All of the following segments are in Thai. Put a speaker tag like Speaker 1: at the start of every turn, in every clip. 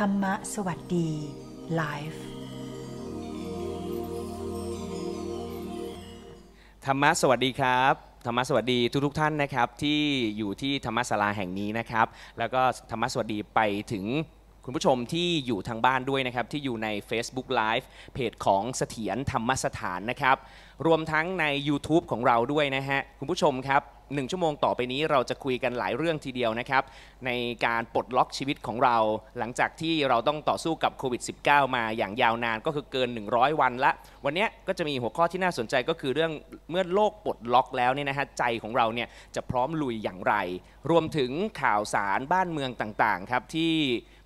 Speaker 1: ธรรมะสวัสดีไลฟ์ ธรรมะสวัสดีครับ ธรรมะสวัสดีทุกทุกท่านนะครับ ที่อยู่ที่ธรรมศาลาแห่งนี้นะครับ แล้วก็ธรรมะสวัสดีไปถึงคุณผู้ชมที่อยู่ทางบ้านด้วยนะครับที่อยู่ใน Facebook Live เพจของเสถียรธรรมสถานนะครับ รวมทั้งใน YouTube ของเราด้วยนะฮะคุณผู้ชมครับ1 ชั่วโมงต่อไปนี้เราจะคุยกันหลายเรื่องทีเดียวนะครับ ในการปลดล็อกชีวิตของเรา หลังจากที่เราต้องต่อสู้กับโควิด -19 มาอย่างยาวนานก็คือเกิน 100 วันละ วันนี้ก็จะมีหัวข้อที่น่าสนใจก็คือเรื่องเมื่อโลกปลดล็อกแล้วเนี่ยนะฮะใจของเราเนี่ยจะพร้อมลุยอย่างไร รวมถึงข่าวสารบ้านเมืองต่างๆครับที่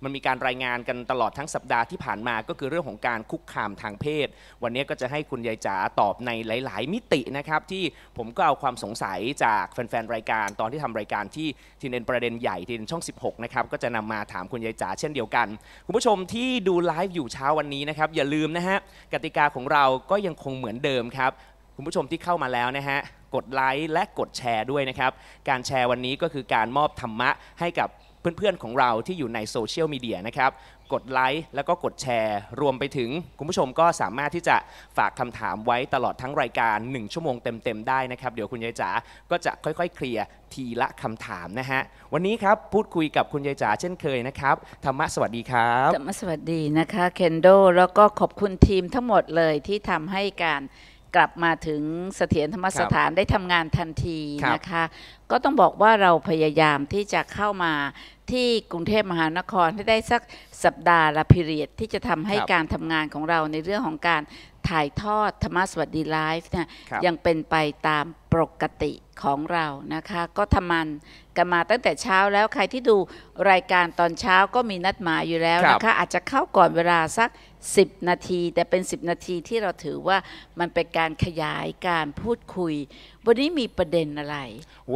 Speaker 1: มันมีการรายงานกันตลอดทั้งสัปดาห์ที่ผ่านมาก็คือเรื่องของการคุกคามทางเพศ วันนี้ก็จะให้คุณยายจ๋าตอบในหลาย ๆ มิตินะครับ ที่ผมก็เอาความสงสัยจากแฟน ๆ รายการตอนที่ทำรายการที่ทีเด็นประเด็นใหญ่ทีเด็นช่อง 16 นะครับก็จะนำมาถามคุณยายจ๋าเช่นเดียวกัน คุณผู้ชมที่ดูไลฟ์อยู่เช้าวันนี้นะครับ อย่าลืมนะฮะกติกาของเราก็ยังคงเหมือนเดิมครับคุณผู้ชมที่เข้ามาแล้วนะฮะกดไลค์และกดแชร์ด้วยนะครับการแชร์วันนี้ก็คือการมอบธรรมะให้กับเพื่อนๆ ของเราที่อยู่ในโซเชียลมีเดียนะครับ กดไลค์แล้วก็กดแชร์ รวมไปถึง คุณผู้ชมก็สามารถที่จะฝากคำถามไว้ตลอดทั้งรายการ 1 ชั่วโมงเต็มๆ ได้นะครับ เดี๋ยวคุณยายจ๋าก็จะค่อยๆ เคลียร์ทีละคำถามนะฮะ วันนี้ครับพูดคุยกับคุณยายจ๋าเช่นเคยนะครับ ธรรมะสวัสดีครับ ธรรมะ
Speaker 2: สวัสดีนะคะเคนโดแล้วก็ขอบคุณทีมทั้งหมดเลยที่ทำให้การกลับมาถึงเสถียรธรรมสถานได้ทำงานทันทีนะคะ ก็ต้องบอกว่าเราพยายามที่จะเข้ามาที่กรุงเทพมหานครให้ได้สักสัปดาห์ละพิเรียดที่จะทำให้การทำงานของเราในเรื่องของการถ่ายทอดธรรมสวัสดีไลฟ์เนี่ยยังเป็นไปตามปกติของเรานะคะ ก็ทำมันกันมาตั้งแต่เช้าแล้วใครที่ดูรายการตอนเช้าก็มีนัดหมายอยู่แล้วนะคะอาจจะเข้าก่อนเวลาสัก10 นาทีแต่เป็น 10 นาทีที่เราถือว่ามันเป็นการขยายการพูดคุย วันนี้มีประเด็นอะไร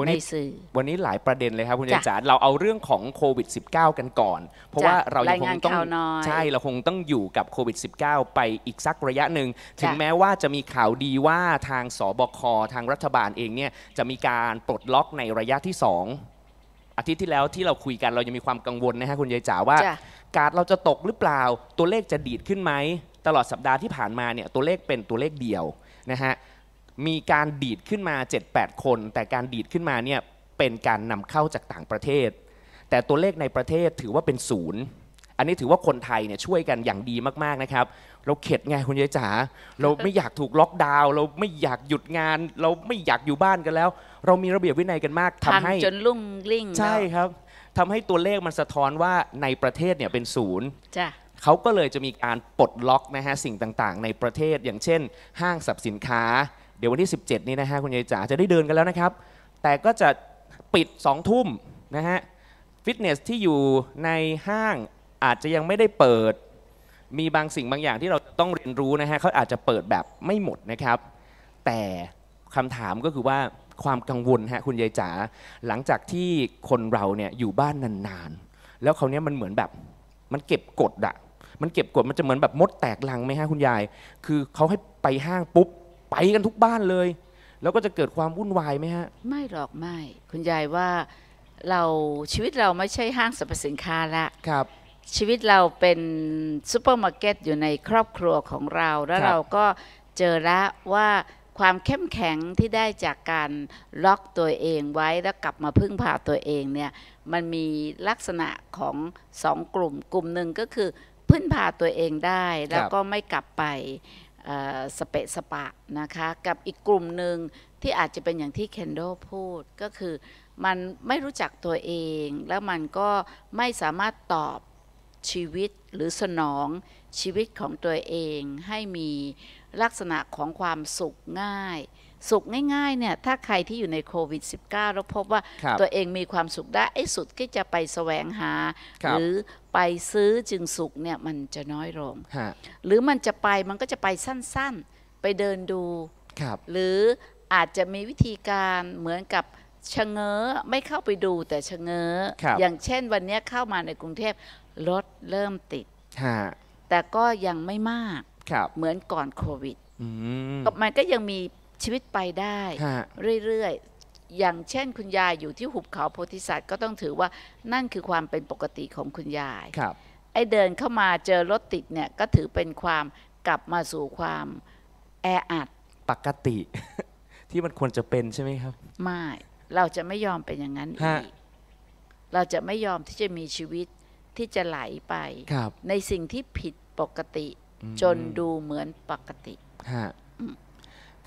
Speaker 1: ในสื่อวันนี้หลายประเด็นเลยครับ คุณยาย์เราเอาเรื่องของโควิด -19 กันก่อน เพราะว่าเรายังคงต้องใช่เราคงต้องอยู่กับโควิด -19 ไปอีกสักระยะหนึ่ง ถึงแม้ว่าจะมีข่าวดีว่าทางสบคทางรัฐบาลเองเนี่ยจะมีการปลดล็อกในระยะที่ 2อาทิตย์ที่แล้วที่เราคุยกันเรายังมีความกังวลนะฮะคุณยายจ๋าว่าการ์ดเราจะตกหรือเปล่าตัวเลขจะดีดขึ้นไหมตลอดสัปดาห์ที่ผ่านมาเนี่ยตัวเลขเป็นตัวเลขเดียวนะฮะมีการดีดขึ้นมา 7-8 คน แต่การดีดขึ้นมาเนี่ยเป็นการนำเข้าจากต่างประเทศ แต่ตัวเลขในประเทศถือว่าเป็นศูนย์อันนี้ถือว่าคนไทยเนี่ยช่วยกันอย่างดีมากๆนะครับ เราเข็ดไงคุณยายจ๋าเราไม่อยากถูกล็อกดาวน์เราไม่อยากหยุดงาน เราไม่อยากอยู่บ้านกันแล้ว เรามีระเบียบวินัยกันมากทำให้จน
Speaker 2: ลุ่งลิ่งใช่ครับ
Speaker 1: ทำให้ตัวเลขมันสะท้อนว่าในประเทศเนี่ยเป็นศูนย์ เขาก็เลยจะมีการปลดล็อกนะฮะสิ่งต่างๆ ในประเทศอย่างเช่น ห้างสรรพสินค้า เดี๋ยววันที่ 17 นี้นะฮะ คุณยายจ๋าจะได้เดินกันแล้วนะครับ แต่ก็จะปิด 2 ทุ่มนะฮะ ฟิตเนสที่อยู่ในห้างอาจจะยังไม่ได้เปิด มีบางสิ่งบางอย่างที่เราต้องเรียนรู้นะฮะเขาอาจจะเปิดแบบไม่หมดนะครับ แต่คำถามก็คือว่าความกังวลฮะคุณยายจ๋าหลังจากที่คนเราเนี่ยอยู่บ้านนานๆ แล้วเขาเนี้ยมันเหมือนแบบมันเก็บกดอะมันเก็บกดมันจะเหมือนแบบมดแตกลังไหมฮะคุณยาย คือเขาให้ไปห้างปุ๊บ ไปกันทุกบ้านเลย แล้วก็จะเกิ
Speaker 2: ดความวุ่นวายไหมฮะไม่หรอกไม่ คุณยายว่าเราชีวิตเราไม่ใช่ห้างสรรพสินค้าละครับ ชีวิตเราเป็นซูเปอร์มาร์เก็ตอยู่ในครอบครัวของเราแล้วรเราก็เจอละว่าความเข้มแข็งที่ได้จากการล็อกตัวเองไว้แล้วกลับมาพึ่งพาตัวเองเนี่ยมันมีลักษณะของสองกลุ่มกลุ่มหนึ่งก็คือพึ่งพาตัวเองได้แล้วก็ไม่กลับไปสเปะสปะนะคะกับอีกกลุ่มหนึ่งที่อาจจะเป็นอย่างที่เคนโดพูดก็คือมันไม่รู้จักตัวเองแล้วมันก็ไม่สามารถตอบชีวิตหรือสนองชีวิตของตัวเองให้มีลักษณะของความสุขง่าย สุขง่ายๆเนี่ยถ้าใครที่อยู่ในโควิด -19 แล้วพบว่า ตัวเองมีความสุขได้ไอ้สุดก็จะไปแสวงหา หรือไปซื้อจึงสุขเนี่ยมันจะน้อยลงหรือมันจะไปมันก็จะไปสั้นๆไปเดินดูรหรืออาจจะมีวิธีการเหมือนกับชะเง้อไม่เข้าไปดูแต่ชะเง้ออย่างเช่นวันนี้เข้ามาในกรุงเทพรถเริ่มติดแต่ก็ยังไม่มากเหมือนก่อนโควิดก็มันก็ยังมีชีวิตไปได้ เรื่อยๆ อย่างเช่นคุณยายอยู่ที่หุบเขาโพธิสัตว์ก็ต้องถือว่านั่นคือความเป็นปกติของคุณยาย ครับ ไอเดินเข้ามาเจอรถติดเนี่ยก็ถือเป็นความกลับมาสู่ความ แออัด
Speaker 1: ปกติ ที่มันควรจะเป็นใช่ไหมครับ
Speaker 2: ไม่เราจะไม่ยอมเป็นอย่างนั้นอีกเราจะไม่ยอมที่จะมีชีวิตที่จะไหลไปในสิ่งที่ผิดปกติจนดูเหมือนปกติ
Speaker 1: ฮะ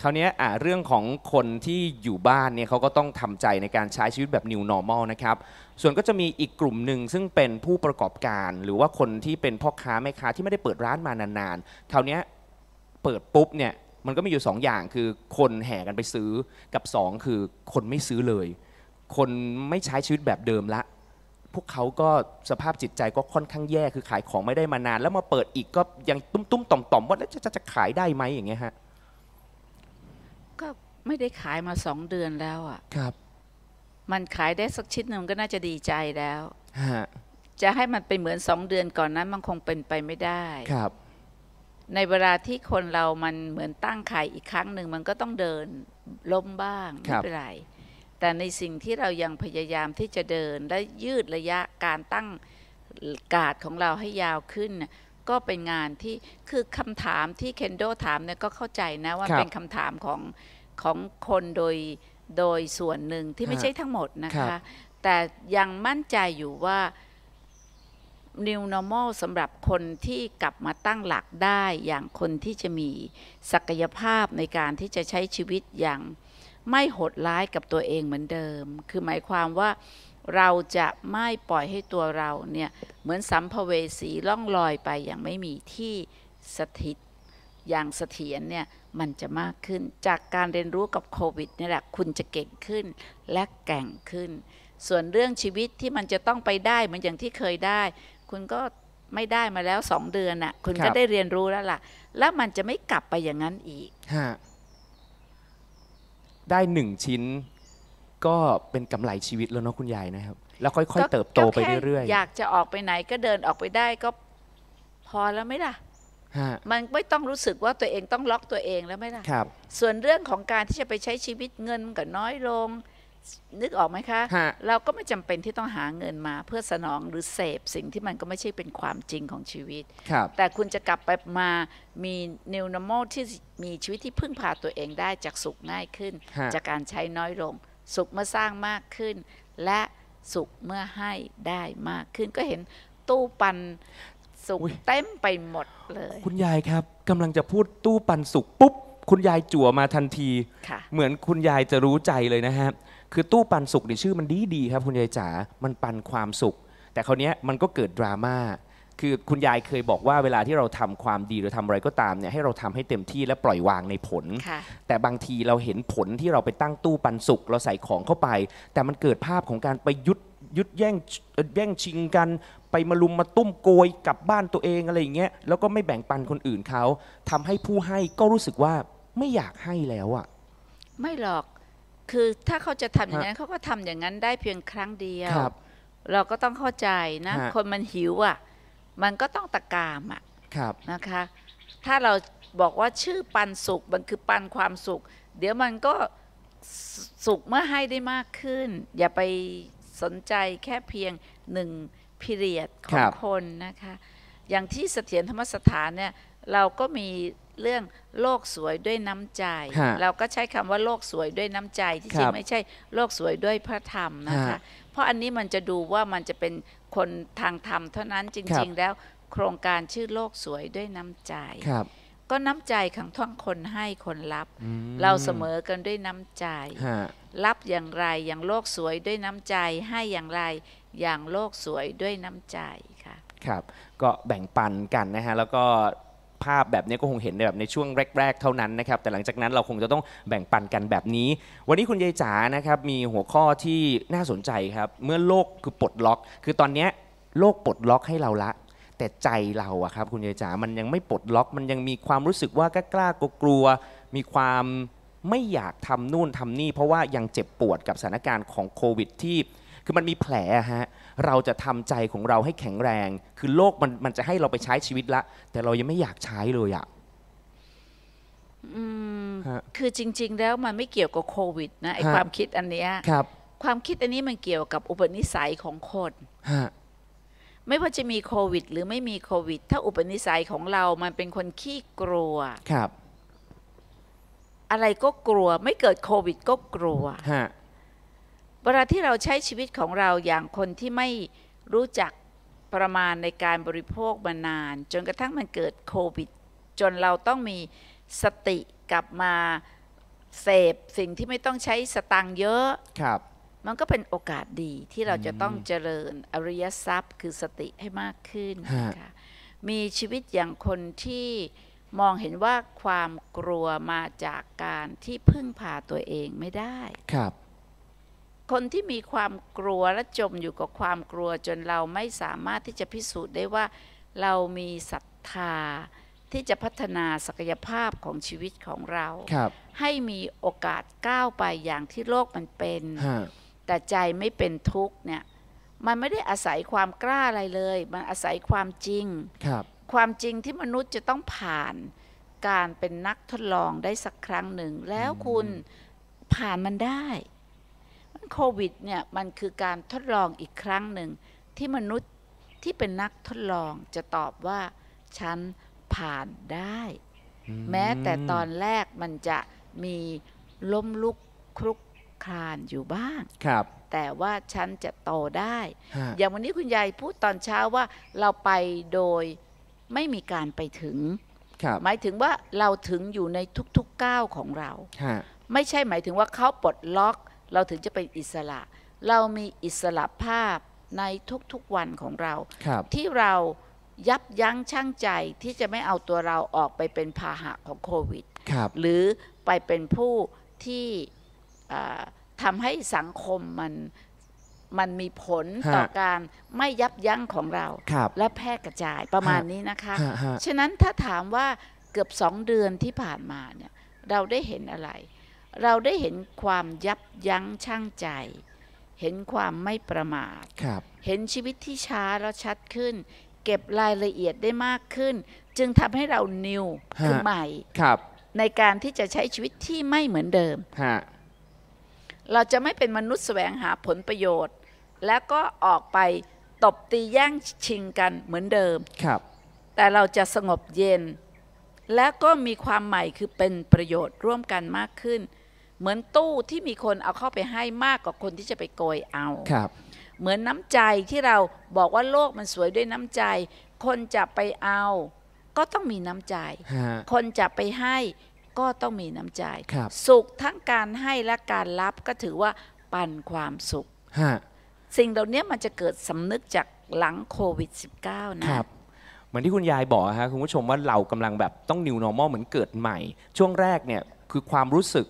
Speaker 1: คราวนี้อ่าเรื่องของคนที่อยู่บ้านเนี่ยเขาก็ต้องทำใจในการใช้ชีวิตแบบ new normal นะครับ ส่วนก็จะมีอีกกลุ่มหนึ่งซึ่งเป็นผู้ประกอบการ หรือว่าคนที่เป็นพ่อค้าแม่ค้า ที่ไม่ได้เปิดร้านมานานๆ คราวนี้เปิดปุ๊บเนี่ย มันก็มีอยู่2ออย่างคือคนแห่กันไปซื้อกับ 2 คือคนไม่ซื้อเลย คนไม่ใช้ชีวิตแบบเดิมละพวกเขาก็สภาพจิตใจก็ค่อนข้างแย่คือขายของไม่ได้มานาน แล้วมาเปิดอีกก็ยังตุ้มๆต่อมๆว่าแล้วจะจะขายได้ไหมอย่างเงี้ยฮะ
Speaker 2: ก็ไม่ได้ขายมาสองเดือนแล้วอ่ะ ครับ มันขายได้สักชิ้นหนึ่งก็น่าจะดีใจแล้วฮะจะให้มันเป็นเหมือนสองเดือนก่อนนั้น มันคงเป็นไปไม่ได้ ครับ ในเวลาที่คนเรามันเหมือนตั้งไข่อีกครั้งหนึ่งมันก็ต้องเดินล้มบ้างไม่เป็นไรแต่ในสิ่งที่เรายังพยายามที่จะเดิน และยืดระยะการตั้งกาดของเราให้ยาวขึ้น ก็เป็นงานที่ คือคำถามที่เคนโดถามเนี่ยก็เข้าใจนะว่าเป็นคำถามของของคนโดยโดยส่วนหนึ่งที่ไม่ใช่ทั้งหมดนะคะ แต่ยังมั่นใจอยู่ว่า New Normal สำหรับคนที่กลับมาตั้งหลักได้ อย่างคนที่จะมีศักยภาพในการที่จะใช้ชีวิตอย่างไม่โหดร้ายกับตัวเองเหมือนเดิม คือหมายความว่าเราจะไม่ปล่อยให้ตัวเราเนี่ย เหมือนสัมภเวสีล่องลอยไปอย่างไม่มีที่สถิต อย่างเสถียรเนี่ยมันจะมากขึ้นจากการเรียนรู้กับโควิดนี่แหละคุณจะเก่งขึ้นและแก่งขึ้น ส่วนเรื่องชีวิตที่มันจะต้องไปได้เหมือนอย่างที่เคยได้ คุณก็ไม่ได้มาแล้วสองเดือนน่ะคุณก็ได้เรียนรู้แล้วล่ะ แล้วมันจะไม่กลับไปอย่างนั้นอีก
Speaker 3: ได้
Speaker 1: หนึ่งชิ้นก็เป็นกำไรชีวิตแล้วเนาะคุณยายนะครับ แล้วค่อยๆเติบโตไป
Speaker 2: เรื่อยๆ อยากจะออกไปไหนก็เดินออกไปได้ก็พอแล้วไมมล่ะะมันไม่ต้องรู้สึกว่าตัวเองต้องล็อกตัวเองแล้วไม่ล่ะส่วนเรื่องของการที่จะไปใช้ชีวิตเงินก็น้อยลงนึกออกไหมคะ เราก็ไม่จำเป็นที่ต้องหาเงินมาเพื่อสนองหรือเสพสิ่งที่มันก็ไม่ใช่เป็นความจริงของชีวิต แต่คุณจะกลับไปมา มี new normal ที่มีชีวิตที่พึ่งพาตัวเองได้จากสุขง่ายขึ้น จากการใช้น้อยลง สุขเมื่อสร้างมากขึ้น และสุขเมื่อให้ได้มากขึ้นก็เห็นตู้ปันสุขเต็มไปหมดเลย คุณยายค
Speaker 1: รับกำลังจะพูดตู้ปันสุขปุ๊บคุณยายจั่วมาทันที เหมือนคุณยายจะรู้ใจเลยนะฮะคือตู้ปันสุขในชื่อมันดีดีครับ คุณยายจ๋า มันปันความสุข แต่คราวนี้มันก็เกิดดราม่า คือคุณยายเคยบอกว่าเวลาที่เราทำความดีหรือทำอะไรก็ตามเนี่ยให้เราทำให้เต็มที่และปล่อยวางในผล แต่บางทีเราเห็นผลที่เราไปตั้งตู้ปันสุขเราใส่ของเข้าไป แต่มันเกิดภาพของการไปยุดยุดแย่งแย่งชิงกันไปมาลุมมาตุ้มโกยกลับบ้านตัวเองอะไรอย่างเงี้ย แล้วก็ไม่แบ่งปันคนอื่นเขาทำให้ผู้ให้ก็รู้สึกว่าไม่อยากให้แล้วอ่ะ
Speaker 2: ไม่หรอกคือถ้าเขาจะทำอย่างนั้นเขาก็ทำอย่างนั้นได้เพียงครั้งเดียวรเราก็ต้องเข้าใจนะะคนมันหิวอ่ะ มันก็ต้องตะกามอ่ะนะคะ ถ้าเราบอกว่าชื่อปันสุขมันคือปันความสุข เดี๋ยวมันก็สุขเมื่อให้ได้มากขึ้น อย่าไปสนใจแค่เพียงหนึ่งพิเรียดของคนนะคะ อย่างที่เสถียรธรรมสถานเนี่ย เราก็มีเรื่องโลกสวยด้วยน้ำใจ เราก็ใช้คำว่าโลกสวยด้วยน้ำใจที่จริงไม่ใช่โลกสวยด้วยพระธรรมนะคะเพราะอันนี้มันจะดูว่ามันจะเป็นคนทางธรรมเท่านั้นจริงๆแล้วโครงการชื่อโลกสวยด้วยน้ำใจ ก็น้ำใจของท่องคนให้คนรับเราเสมอกันด้วยน้ำใจ รับอย่างไรอย่างโลกสวยด้วยน้ำใจให้อย่างไรอย่างโลกสวยด้วยน้ำใจค่ะ
Speaker 1: ครับก็แบ่งปันกันนะฮะแล้วก็ภาพแบบนี้ก็คงเห็นแบบในช่วงแรกๆ เท่านั้นนะครับ แต่หลังจากนั้นเราคงจะต้องแบ่งปันกันแบบนี้ วันนี้คุณยายจ๋านะครับ มีหัวข้อที่น่าสนใจครับ เมื่อโลกคือปลดล็อก คือตอนนี้โลกปลดล็อกให้เราละ แต่ใจเราอะครับคุณยายจ๋ามันยังไม่ปลดล็อกมันยังมีความรู้สึกว่ากล้ากลกลัวมีความไม่อยากทำนู่นทำนี่เพราะว่ายังเจ็บปวดกับสถานการณ์ของโควิดที่ คือมันมีแผลฮะเราจะทำใจของเราให้แข็งแรง คือโลกมันมันจะให้เราไปใช้ชีวิตละ แต่เรายังไม่อยากใช้เลยอ
Speaker 2: ะคือจริงๆ แล้วมันไม่เกี่ยวกับโควิดนะไอความคิดอันเนี้ยครับ ความคิดอันนี้มันเกี่ยวกับอุปนิสัยของคนไม่ว่าจะมีโควิด หรือไม่มีโควิด ถ้าอุปนิสัยของเรามันเป็นคนขี้กลัว ครับ อะไรก็กลัว ไม่เกิดโควิด ก็กลัวฮะเวลาที่เราใช้ชีวิตของเราอย่างคนที่ไม่รู้จักประมาณในการบริโภคมานาน จนกระทั่งมันเกิดโควิด จนเราต้องมีสติ กลับมาเสพสิ่งที่ไม่ต้องใช้สตังเยอะ ครับ มันก็เป็นโอกาสดีที่เราจะต้องเจริญอริยทรัพย์ คือสติให้มากขึ้นค่ะมีชีวิตอย่างคนที่มองเห็นว่าความกลัวมาจากการที่พึ่งพาตัวเองไม่ได้ครับคนที่มีความกลัวและจมอยู่กับความกลัวจนเราไม่สามารถที่จะพิสูจน์ได้ว่าเรามีศรัทธาที่จะพัฒนาศักยภาพของชีวิตของเรารให้มีโอกาสก้าวไปอย่างที่โลกมันเป็น แต่ใจไม่เป็นทุกข์เนี่ยมันไม่ได้อาศัยความกล้าอะไรเลย มันอาศัยความจริงคความจริงที่มนุษย์จะต้องผ่าน การเป็นนักทดลองได้สักครั้งหนึ่ง แล้วคุณผ่านมันได้โควิดเนี่ยมันคือการทดลองอีกครั้งหนึ่งที่มนุษย์ที่เป็นนักทดลองจะตอบว่าฉันผ่านได้ แม้แต่ตอนแรกมันจะมีล้มลุกคลุกคลานอยู่บ้างครับแต่ว่าฉันจะโตได้ อย่างวันนี้คุณยายพูดตอนเช้าว่าเราไปโดยไม่มีการไปถึงหมายถึงว่าเราถึงอยู่ในทุกๆก้าวของเรา ไม่ใช่หมายถึงว่าเขาปลดล็อกเราถึงจะเป็นอิสระ เรามีอิสระภาพในทุกๆวันของเรารที่เรายับยั้งชั่งใจที่จะไม่เอาตัวเราออกไปเป็นพาหะของโควิดหรือไปเป็นผู้ที่ทำให้สังคมมันมันมีผลต่อการไม่ยับยั้งของเรารและแพร่กระจายประมาณนี้นะคะ ฉะนั้นถ้าถามว่าเกือบสองเดือนที่ผ่านมาเนี่ยเราได้เห็นอะไรเราได้เห็นความยับยั้งชั่งใจ เห็นความไม่ประมาทเห็นชีวิตที่ช้าแล้วชัดขึ้น เก็บรายละเอียดได้มากขึ้น จึงทำให้เรานิวคือใหม่ในการที่จะใช้ชีวิตที่ไม่เหมือนเดิมเราจะไม่เป็นมนุษย์แสวงหาผลประโยชน์ แล้วก็ออกไปตบตีแย่งชิงกันเหมือนเดิมแต่เราจะสงบเย็น และก็มีความใหม่คือเป็นประโยชน์ร่วมกันมากขึ้นเหมือนตู้ที่มีคนเอาเข้าไปให้มากกว่าคนที่จะไปโกยเอาครับเหมือนน้ำใจที่เราบอกว่าโลกมันสวยด้วยน้ำใจ คนจะไปเอาก็ต้องมีน้ำใจ คนจะไปให้ก็ต้องมีน้ำใจ สุขทั้งการให้และการรับก็ถือว่าปันความสุขสิ่งเหล่านี้มันจะเกิดสำนึกจากหลังโควิด -19 นะคร
Speaker 1: ับ เหมือนที่คุณยายบอกฮะคุณผู้ชมว่าเรากำลังแบบต้อง new normal เหมือนเกิดใหม่ ช่วงแรกเนี่ยคือความรู้สึก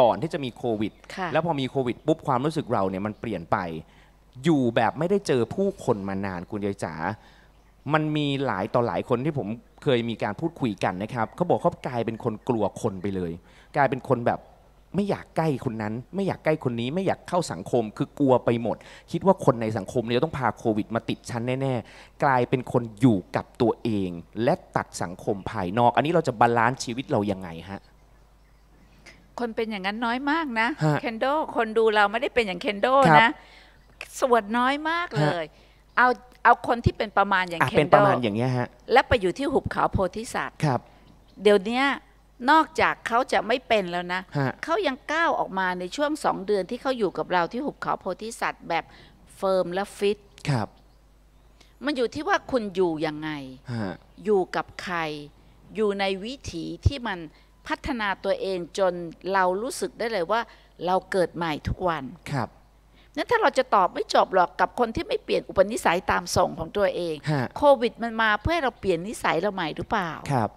Speaker 1: ก่อนที่จะมีโควิด แล้วพอมีโควิดปุ๊บความรู้สึกเราเนี่ยมันเปลี่ยนไป อยู่แบบไม่ได้เจอผู้คนมานาน คุณยายจ๋ามันมีหลายต่อหลายคนที่ผมเคยมีการพูดคุยกันนะครับเขาบอกเขากลายเป็นคนกลัวคนไปเลย กลายเป็นคนแบบไม่อยากใกล้คนนั้น ไม่อยากใกล้คนนี้ ไม่อยากเข้าสังคม คือกลัวไปหมด คิดว่าคนในสังคมเนี่ยต้องพาโควิด มาติดชั้นแน่ๆ กลายเป็นคนอยู่กับตัวเอง และตัดสังคมภายนอก อันนี้เราจะบาลานซ์ชีวิตเรายังไงฮะ
Speaker 2: คนเป็นอย่างนั้นน้อยมากนะเคนโด คนดูเราไม่ได้เป็นอย่างเคนโดนะส่วนน้อยมากเลยเอาเอาคนที่เป็นประมาณอย่างเคนเคเป็นปโดระมาณอย่างเงี้ยฮะและไปอยู่ที่หุบเขาโพธิสัตว์ครับ เดี๋ยวเนี้ยนอกจากเขาจะไม่เป็นแล้วนะเขายังก้าวออกมาในช่วงสองเดือนที่เขาอยู่กับเราที่หุบเขาโพธิสัตว์ แบบเฟิร์มและฟิตครับ มันอยู่ที่ว่าคุณอยู่ยังไงอยู่กับใครอยู่ในวิถีที่มันพัฒนาตัวเองจนเรารู้สึกได้เลยว่า เราเกิดใหม่ทุกวัน ครับนั้นถ้าเราจะตอบไม่จบหรอกกับคนที่ไม่เปลี่ยนอุปนิสัยตามส่งของตัวเอง โควิด มันมาเพื่อเราเปลี่ยนนิสัยเราใหม่หรือเปล่า
Speaker 3: ครับ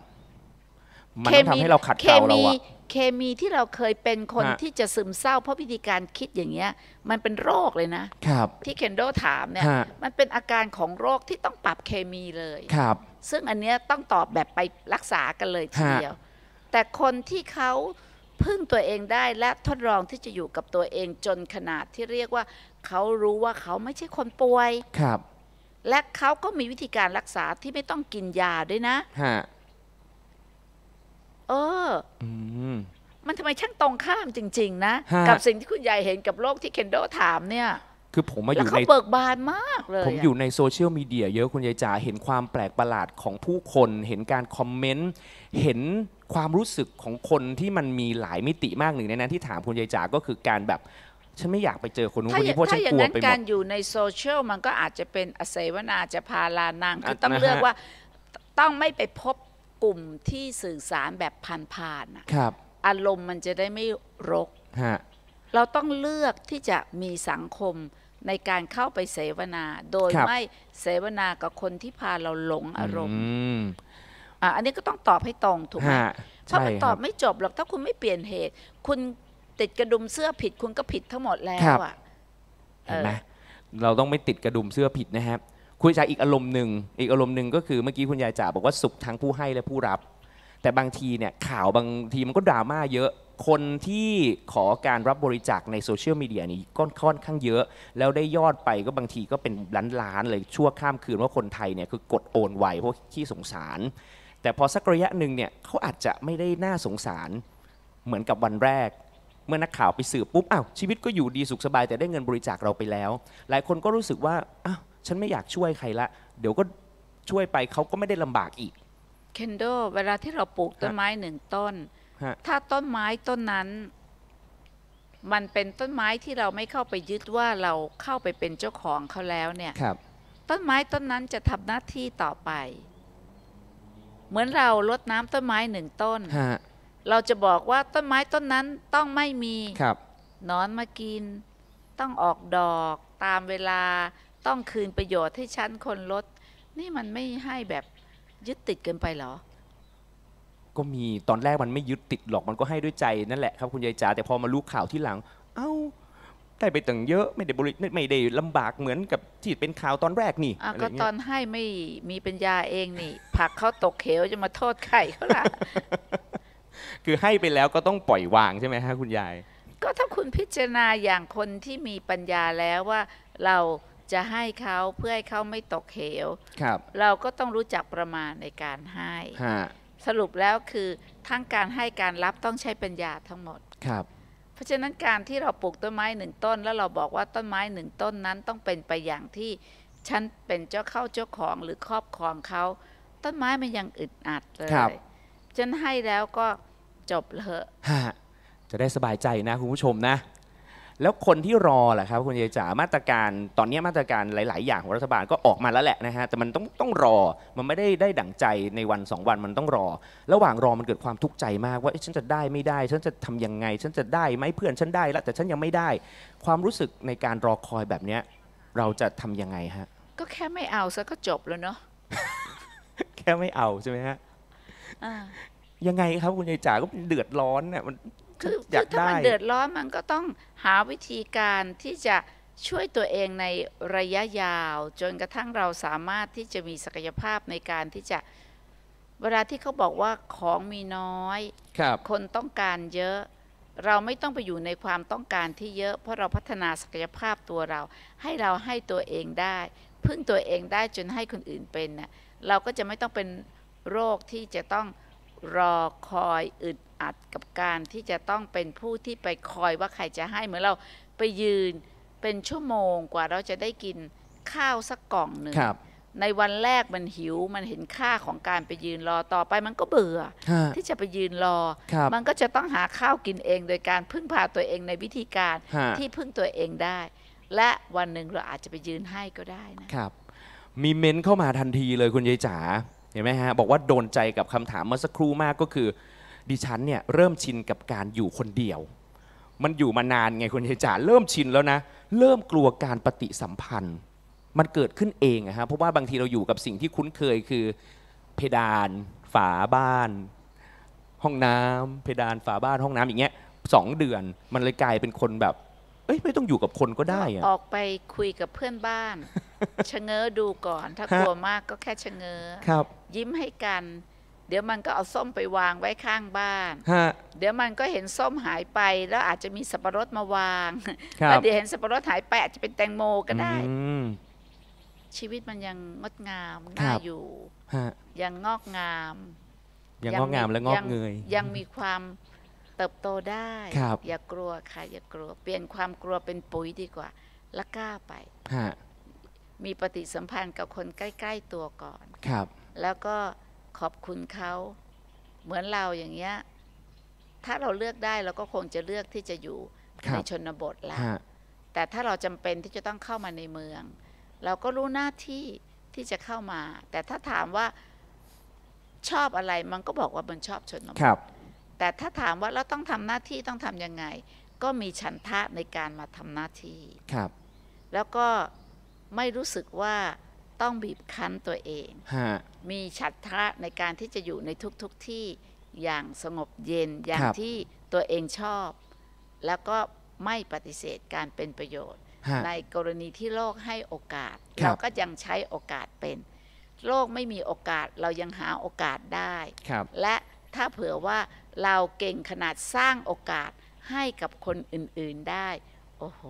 Speaker 3: มันทำให้เราขัดเกลาเราอะ
Speaker 2: เคมีที่เราเคยเป็นคนที่จะซึมเศร้าเพราะวิธีการคิดอย่างเงี้ย มันเป็นโรคเลยนะ ครับ ที่เคนโดถามเนี่ย มันเป็นอาการของโรคที่ต้องปรับเคมีเลย ครับ ซึ่งอันเนี้ยต้องตอบแบบไปรักษากันเลยทีเดียวแต่คนที่เขาพึ่งตัวเองได้ และทดลองที่จะอยู่กับตัวเองจนขนาดที่เรียกว่า เขารู้ว่าเขาไม่ใช่คนป่วยครับ และเขาก็มีวิธีการรักษาที่ไม่ต้องกินยาด้วยนะฮะเออมันทำไมช่างตรงข้ามจริงๆนะ กับสิ่งที่คุณยายเห็นกับโลกที่เคนโดถามเนี่ย
Speaker 1: คือผมมาอยู่ในเบิก
Speaker 2: บานมากเลยผมอยู่
Speaker 1: ในโซเชียลมีเดียเยอะคุณยายจ๋าเห็นความแปลกประหลาดของผู้คน เห็นการคอมเมนต์เห็นความรู้สึกของคนที่มันมีหลายมิติมากหนึ่งในนั้นที่ถามคุณยายจ๋าก็คือการแบบฉันไม่อยากไปเจอคนนู้นคน่นี้เพราะฉัถ้าอย่างนั้นการ
Speaker 2: อยู่ในโซเชียลมันก็อาจจะเป็นอเสวนาจะพาลานางคือต้องเลือกว่าต้องไม่ไปพบกลุ่มที่สื่อสารแบบผ่านๆอารมณ์มันจะได้ไม่รกเราต้องเลือกที่จะมีสังคมในการเข้าไปเสวนา โดยไม่เสวนากับคนที่พาเราหลงอารมณ์อ่อันนี้ก็ต้องตอบให้ตรงถูกไหมเพราะมันตอบไม่จบหรอก ถ้าคุณไม่เปลี่ยนเหตุ คุณติดกระดุมเสื้อผิดคุณก็ผิดทั้งหมดแล้วอ่ะเห็นไหม
Speaker 1: เราต้องไม่ติดกระดุมเสื้อผิดนะครับคุณยายอีกอารมณ์หนึ่งอีกอารมณ์หนึ่งก็คือเมื่อกี้คุณยายจ๋าบอกว่าสุขทั้งผู้ให้และผู้รับ แต่บางทีเนี่ย ข่าวบางทีมันก็ดราม่าเยอะคนที่ขอการรับบริจาคในโซเชียลมีเดียนี้ก็ค่อนข้างเยอะ แล้วได้ยอดไปก็บางทีก็เป็นล้านๆเลยชั่วข้ามคืนว่าคนไทยเนี่ยคือกดโอนไวเพราะขี้สงสาร แต่พอสักระยะหนึ่งเนี่ย เขาอาจจะไม่ได้น่าสงสาร เหมือนกับวันแรก เมื่อนักข่าวไปสืบปุ๊บอ้าวชีวิตก็อยู่ดีสุขสบายแต่ได้เงินบริจาคเราไปแล้ว หลายคนก็รู้สึกว่าอ้าวฉันไม่อยากช่วยใครละ เดี๋ยวก็ช่วยไปเขาก็ไม่ได้ลำบากอีก
Speaker 2: เคนโดเวลาที่เราปลูกต้นไม้หนึ่งต้นถ้าต้นไม้ต้นนั้น มันเป็นต้นไม้ที่เราไม่เข้าไปยึดว่าเราเข้าไปเป็นเจ้าของเขาแล้วเนี่ยครับ ต้นไม้ต้นนั้นจะทำหน้าที่ต่อไป เหมือนเราลดน้ำต้นไม้หนึ่งต้น เราจะบอกว่าต้นไม้ต้นนั้นต้องไม่มีครับนอนมากิน ต้องออกดอก ตามเวลาต้องคืนประโยชน์ให้ชั้นคนลดนี่มันไม่ให้แบบยึดติดเกินไปหรอ
Speaker 1: ก็มีตอนแรกมันไม่ยึดติดหรอกมันก็ให้ด้วยใจนั่นแหละครับ คุณยายจ๋าแต่พอมารู้ข่าวที่หลัง เอ้าได้ไปตั้งเยอะ ไม่ได้บริไม่ได้ลำบากเหมือนกับที่เป็นข่าวตอนแรกนี่
Speaker 2: ก็ตอนให้ไม่มีปัญญาเองนี่ ผักเขาตกเขวจะมาโทษใครเขาล่ะ
Speaker 1: คือให้ไปแล้วก็ต้องปล่อยวางใช่ไหมฮะคุณยาย
Speaker 2: ก็ถ้าคุณพิจารณาอย่างคนที่มีปัญญาแล้วว่า เราจะให้เขาเพื่อให้เขาไม่ตกเหวครับ เราก็ต้องรู้จักประมาณในการให้สรุปแล้วคือทั้งการให้การรับต้องใช้ปัญญาทั้งหมดครับ เพราะฉะนั้นการที่เราปลูกต้นไม้หนึ่งต้น แล้วเราบอกว่าต้นไม้หนึ่งต้นนั้นต้องเป็นไปอย่างที่ ฉันเป็นเจ้าเข้าเจ้าของหรือครอบครองเขา ต้นไม้มันยังอึดอัดเลยฉันให้แล้วก็จบเลย
Speaker 1: จะได้สบายใจนะคุณผู้ชมนะแล้วคนที่รอแหละครับคุณยายจ๋ามาตรการตอนนี้มาตรการหลาย ๆ อย่างของรัฐบาลก็ออกมาแล้วแหละนะฮะแต่มันต้องต้องรอมันไม่ได้ได้ดั่งใจในวัน2วันมันต้องรอ ระหว่างรอมันเกิดความทุกข์ใจมากว่าฉันจะได้ไม่ได้ ฉันจะทํำยังไงฉันจะได้ไหมเพื่อนฉันได้แล้วแต่ฉันยังไม่ได้ ความรู้สึกในการรอคอยแบบเนี้ย เราจะทํำยังไงฮะ
Speaker 2: ก็แค่ไม่เอาซะก็จบแล้วเนาะ
Speaker 1: แค่ไม่เอาใช่ไหมฮะยังไงครับคุณยายจ๋าก็เดือดร้อนเนี่ยมันคืออยากได้ถ้ามันเดือด
Speaker 2: ร้อนมันก็ต้องหาวิธีการที่จะช่วยตัวเองในระยะยาว จนกระทั่งเราสามารถที่จะมีศักยภาพในการที่จะเวลาที่เขาบอกว่าของมีน้อยคคนต้องการเยอะเราไม่ต้องไปอยู่ในความต้องการที่เยอะ เพราะเราพัฒนาศักยภาพตัวเรา ให้เราให้ตัวเองได้ พึ่งตัวเองได้จนให้คนอื่นเป็นน่เราก็จะไม่ต้องเป็นโรคที่จะต้องรอคอยอึดอัดกับการที่จะต้องเป็นผู้ที่ไปคอยว่าใครจะให้เหมือนเราไปยืนเป็นชั่วโมงกว่าเราจะได้กินข้าวสักกล่องหนึ่งในวันแรกมันหิว มันเห็นค่าของการไปยืนรอต่อไปมันก็เบื่อที่จะไปยืนรอ มันก็จะต้องหาข้าวกินเอง โดยการพึ่งพาตัวเองในวิธีการที่พึ่งตัวเองได้ และวันหนึ่งเราอาจจะไปยืนให้ก็ได้นะ
Speaker 3: ครับ
Speaker 1: มีเม้นเข้ามาทันทีเลยคุณยายจ๋าเห็นไหมฮะบอกว่าโดนใจกับคำถามเมื่อสักครู่มากก็คือดิฉันเนี่ยเริ่มชินกับการอยู่คนเดียว มันอยู่มานานไงคุณยายจ๋าเริ่มชินแล้วนะ เริ่มกลัวการปฏิสัมพันธ์ มันเกิดขึ้นเองอะฮะเพราะว่าบางทีเราอยู่กับสิ่งที่คุ้นเคยคือเพดาน ฝาบ้าน ห้องน้ำเพดานฝาบ้านห้องน้ำอย่างเงี้ยสองเดือนมันเลยกลายเป็นคนแบบ เอ้ยไม่ต้องอยู่กับคนก็ได้อะออก
Speaker 2: ไปคุยกับเพื่อนบ้านชะเง้อดูก่อน ถ้ากลัวมากก็แค่ชะเง้อครับ ยิ้มให้กันเดี๋ยวมันก็เอาส้มไปวางไว้ข้างบ้านเดี๋ยวมันก็เห็นส้มหายไปแล้วอาจจะมีสับปะรดมาวาง แล้วเดี๋ยวเห็นสับปะรดหายไปอาจจะเป็นแตงโมก็ได้ชีวิตมันยังงดงามน่าอยู่ ยังงอกงาม ยังงอกงามและงอกเงย ยังมีความเติบโตได้ อย่ากลัวค่ะ อย่ากลัว เปลี่ยนความกลัวเป็นปุ๋ยดีกว่าและกล้าไป มีปฏิสัมพันธ์กับคนใกล้ ๆตัวก่อน ครับ แล้วก็ขอบคุณเขาเหมือนเราอย่างเงี้ยถ้าเราเลือกได้เราก็คงจะเลือกที่จะอยู่ในชนบทละแต่ถ้าเราจำเป็นที่จะต้องเข้ามาในเมือง เราก็รู้หน้าที่ที่จะเข้ามา แต่ถ้าถามว่าชอบอะไรมันก็บอกว่ามันชอบชนบทแต่ถ้าถามว่าเราต้องทำหน้าที่ต้องทํำยังไง ก็มีฉันทะในการมาทำหน้าที่ครับ แล้วก็ไม่รู้สึกว่าต้องบีบคั้นตัวเอง มีฉัตทะในการที่จะอยู่ในทุกๆทที่อย่างสงบเย็นอย่างที่ตัวเองชอบ แล้วก็ไม่ปฏิเสธการเป็นประโยชน์ ในกรณีที่โลกให้โอกาสรเราก็ยังใช้โอกาสเป็น โลกไม่มีโอกาสเรายังหาโอกาสได้และถ้าเผื่อว่าเราเก่งขนาดสร้างโอกาสให้กับคนอื่นๆได้ โอ้โห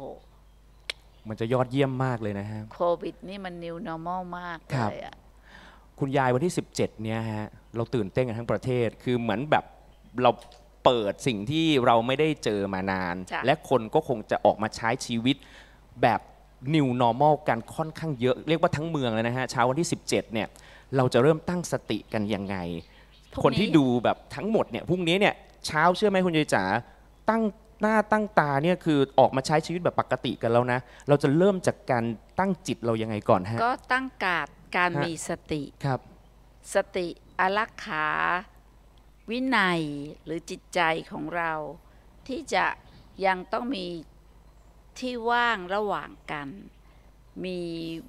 Speaker 1: มันจะยอดเยี่ยมมากเลยนะฮะโ
Speaker 2: ควิดนี่มัน new normal มากคเลยอะ
Speaker 1: คุณยายวันที่ 17 เนี่ยฮะเราตื่นเต้นกันทั้งประเทศ คือเหมือนแบบ เราเปิดสิ่งที่เราไม่ได้เจอมานาน และคนก็คงจะออกมาใช้ชีวิตแบบ new normal กันค่อนข้างเยอะเรียกว่าทั้งเมืองเลยนะฮะเช้าวันที่ 17 เนี่ยเราจะเริ่มตั้งสติกันยังไงงคนที่ดูแบบทั้งหมดเนี่ยพรุ่งนี้เนี่ยเช้าเชื่อไหมคุณยายจ๋าตั้งหน้าตั้งตาเนี่ยคือออกมาใช้ชีวิตแบบปกติกันแล้วนะ เราจะเริ่มจากการตั้งจิตเรายังไงก่อนฮะ ก
Speaker 2: ็ตั้งกาดการมีสติ ครับ สติอลักขาวินัยหรือจิตใจของเราที่จะยังต้องมีที่ว่างระหว่างกัน มี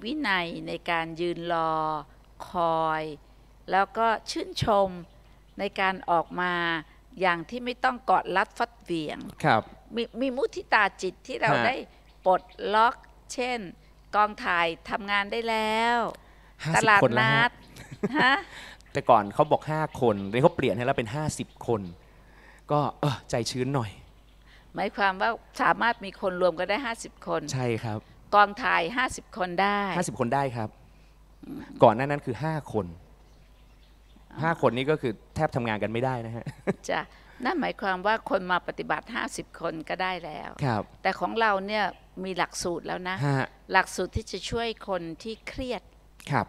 Speaker 2: วินัยในการยืนรอ คอย แล้วก็ชื่นชมในการออกมาอย่างที่ไม่ต้องกอดรัดฟัดเวียงครับมมีมุทิตาจิตที่เราได้ปลดล็อก เช่น กองถ่ายทำงานได้แล้วตลาดคนละัดฮะ
Speaker 1: แต่ก่อนเขาบอก 5 คนเดี๋ยวเขาเปลี่ยนให้แล้วเป็น 50คน ก็เออใจชื้นหน่อย
Speaker 2: หมายความว่าสามารถมีคนรวมกันได้ 50 คน ใช่ครับ กองถ่าย50 คนได้50
Speaker 1: คนได้ครับ ก่อนหน้านั้นคือ5คนห้าคนนี้ก็คือแทบทำงานกันไม่ได้
Speaker 3: นะฮะ
Speaker 2: จ้ะ นั่นหมายความว่าคนมาปฏิบัติ 50 คนก็ได้แล้ว ครับ แต่ของเราเนี่ยมีหลักสูตรแล้วนะ หลักสูตรที่จะช่วยคนที่เครียดครับ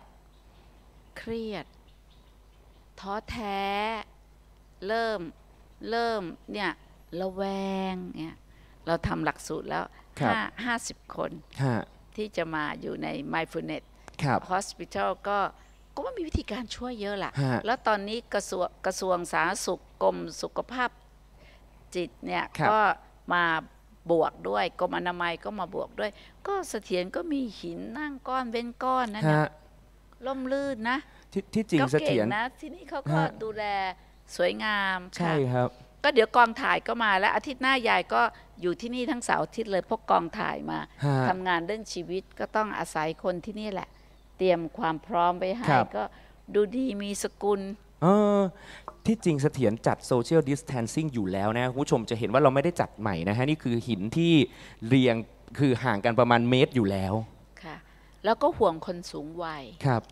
Speaker 2: เครียดท้อแท้เริ่มเริ่มเนี่ย ระแวงเนี่ยเราทำหลักสูตรแล้วห้าห้าสิบคน ที่จะมาอยู่ใน Mindfulness ครับ Hospital ก็ก็ว่ามีวิธีการช่วยเยอะแหละแล้วตอนนี้กระทรวงกระทรวงสาธารณสุขกรมสุขภาพจิตเนี่ยก็มาบวกด้วยกรมอนามัยก็มาบวกด้วย ก็เสถียรก็มีหินนั่งก้อนเว้นก้อนนะเน่ะล่มลื่นนะ
Speaker 3: ทที่จริงเสถียรนะ
Speaker 2: ที่นี่เขาก็ดูแลสวยงามใช่ครับ ก็เดี๋ยวกองถ่ายก็มา แล้วอาทิตย์หน้ายายก็อยู่ที่นี่ทั้งเสาร์อาทิตย์เลยพวกกองถ่ายมา ทำงานเรื่องชีวิตก็ต้องอาศัยคนที่นี่แหละเตรียมความพร้อมไปให้ก็ดูดีมีสกุล
Speaker 1: เออที่จริงเสถียรจัดโซเชียลดิสแทนซิ่งอยู่แล้วนะคุณผู้ชมจะเห็นว่าเราไม่ได้จัดใหม่นะฮะ นี่คือหินที่เรียงคือห่างกันประมาณเมตรอยู่แล้ว
Speaker 2: ค่ะ แล้วก็ห่วงคนสูงวัยครับ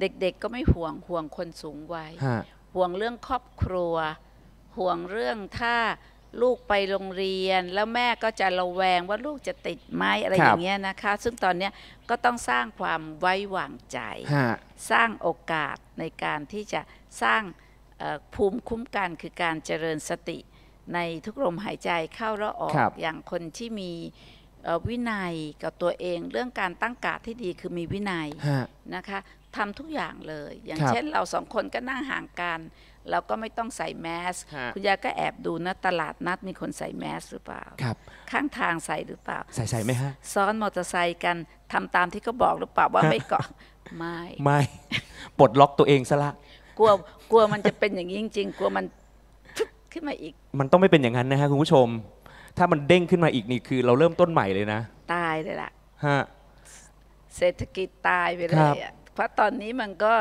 Speaker 2: เด็กๆก็ไม่ห่วงห่วงคนสูงวัยห่วงเรื่องครอบครัว ห่วงเรื่องถ้าลูกไปโรงเรียนแล้วแม่ก็จะระแวงว่าลูกจะติดไหมอะไรอย่างเงี้ยนะคะซึ่งตอนเนี้ยก็ต้องสร้างความไว้วางใจ สร้างโอกาสในการที่จะสร้างภูมิคุ้มกันคือการเจริญสติในทุกลมหายใจเข้าและออกอย่างคนที่มีวินัยกับตัวเอง เรื่องการตั้งกาดที่ดีคือมีวินัยนะคะทำทุกอย่างเลย อย่างเช่นเราสองคนก็นั่งห่างกันเราก็ไม่ต้องใส่แมสคุณยายก็แอบดูนะ ตลาดนัดมีคนใส่แมสหรือเปล่า ครับ ข้างทางใส่หรือเปล่า ใส่ใส่ไหมฮะ ซ้อนมอเตอร์ไซค์กันทำตามที่เขาบอกหรือเปล่า ว่าไม่เกาะไม่ไม
Speaker 1: ่ปลดล็อกตัวเองซะละ
Speaker 2: กลัวกลัวมันจะเป็นอย่างนี้จริงๆ กลัวมันทึบขึ้นมาอีก
Speaker 1: มันต้องไม่เป็นอย่างนั้นนะฮะคุณผู้ชม ถ้ามันเด้งขึ้นมาอีกนี่คือเราเริ่มต้นใหม่เลยนะตายเลยล่ะฮะ
Speaker 2: เศรษฐกิจตายไปเลยอ่ะเพราะตอนนี้มันก็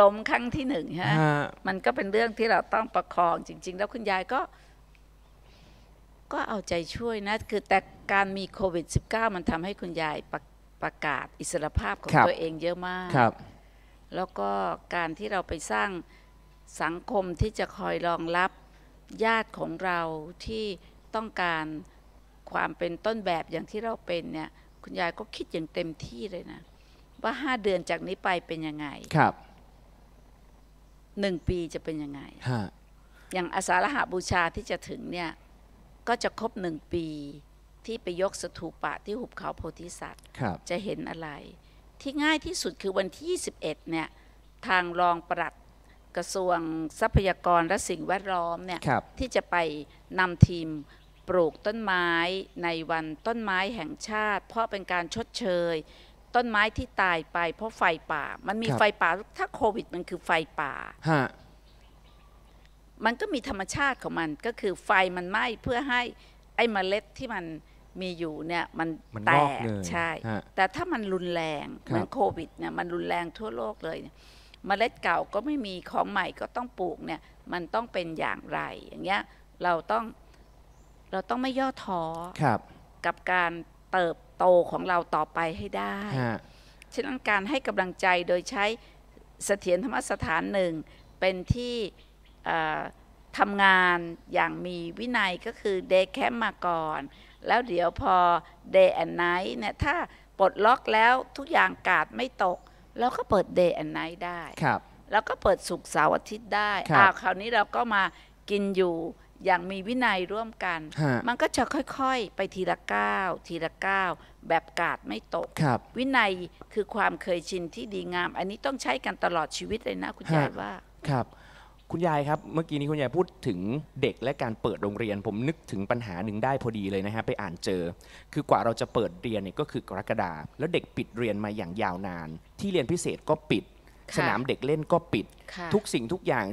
Speaker 2: ล้มครั้งที่หนึ่งฮะ มันก็เป็นเรื่องที่เราต้องประคองจริงๆ แล้วคุณยายก็ ก็เอาใจช่วยนะ คือแต่การมีโควิด -19 มันทำให้คุณยายประประกาศอิสรภาพของตัวเองเยอะมากครับ แล้วก็การที่เราไปสร้างสังคมที่จะคอยรองรับญาติของเราที่ต้องการความเป็นต้นแบบอย่างที่เราเป็นเนี่ย คุณยายก็คิดอย่างเต็มที่เลยนะ ว่าห้าเดือนจากนี้ไปเป็นยังไงครับหนึ่งปีจะเป็นยังไงฮะอย่างอาสาฬหาบูชาที่จะถึงเนี่ยก็จะครบหนึ่งปีที่ไปยกสถูปะที่หุบเขาโพธิสัตว์จะเห็นอะไร ที่ง่ายที่สุดคือวันที่ 21เนี่ยทางรองปลัดกระทรวงทรัพยากรและสิ่งแวดล้อมเนี่ยที่จะไปนำทีมปลูกต้นไม้ในวันต้นไม้แห่งชาติ เพราะเป็นการชดเชยต้นไม้ที่ตายไปเพราะไฟป่า มันมีไฟป่าถ้าโควิด มันคือไฟป่าฮะมันก็มีธรรมชาติของมัน ก็คือไฟมันไหม้เพื่อให้ไอ้เมล็ดที่มันมีอยู่เนี่ยมันมนแตกกใช่ แต่ถ้ามันรุนแรงเหมือนโควิดเนี่ยมันรุนแรงทั่วโลกเลย เมล็ดเก่าก็ไม่มีของใหม่ก็ต้องปลูกเนี่ยมันต้องเป็นอย่างไรอย่างเงี้ยเราต้องเราต้องไม่ย่อท้อกับการเติบโตของเราต่อไปให้ได้ ฉะนั้นการให้กำลังใจโดยใช้เสถียรธรรมสถานหนึ่งเป็นที่ทำงานอย่างมีวินัยก็คือเดย์แคมป์มาก่อน แล้วเดี๋ยวพอเดย์แอนไนท์เนี่ยถ้าปลดล็อกแล้วทุกอย่างกาดไม่ตก เราก็เปิดเดย์แอนไนท์ได้ แล้วก็เปิดสุกเสาร์อาทิตย์ได้อ้าว คราวนี้เราก็มากินอยู่อย่างมีวินัยร่วมกัน มันก็จะค่อยๆไปทีละก้าวทีละก้าวแบบกาดไม่ตกวินัยคือความเคยชินที่ดีงาม อันนี้ต้องใช้กันตลอดชีวิตเลยนะ คุณยายว่า
Speaker 1: ครับ คุณยายครับเมื่อกี้นี้คุณยายพูดถึงเด็กและการเปิดโรงเรียนผมนึกถึงปัญหาหนึ่งได้พอดีเลยนะฮะไปอ่านเจอ คือกว่าเราจะเปิดเรียนเนี่ยก็คือกรกฎาแล้วเด็กปิดเรียนมาอย่างยาวนาน ที่เรียนพิเศษก็ปิด สนามเด็กเล่นก็ปิด ทุกสิ่งทุกอย่าง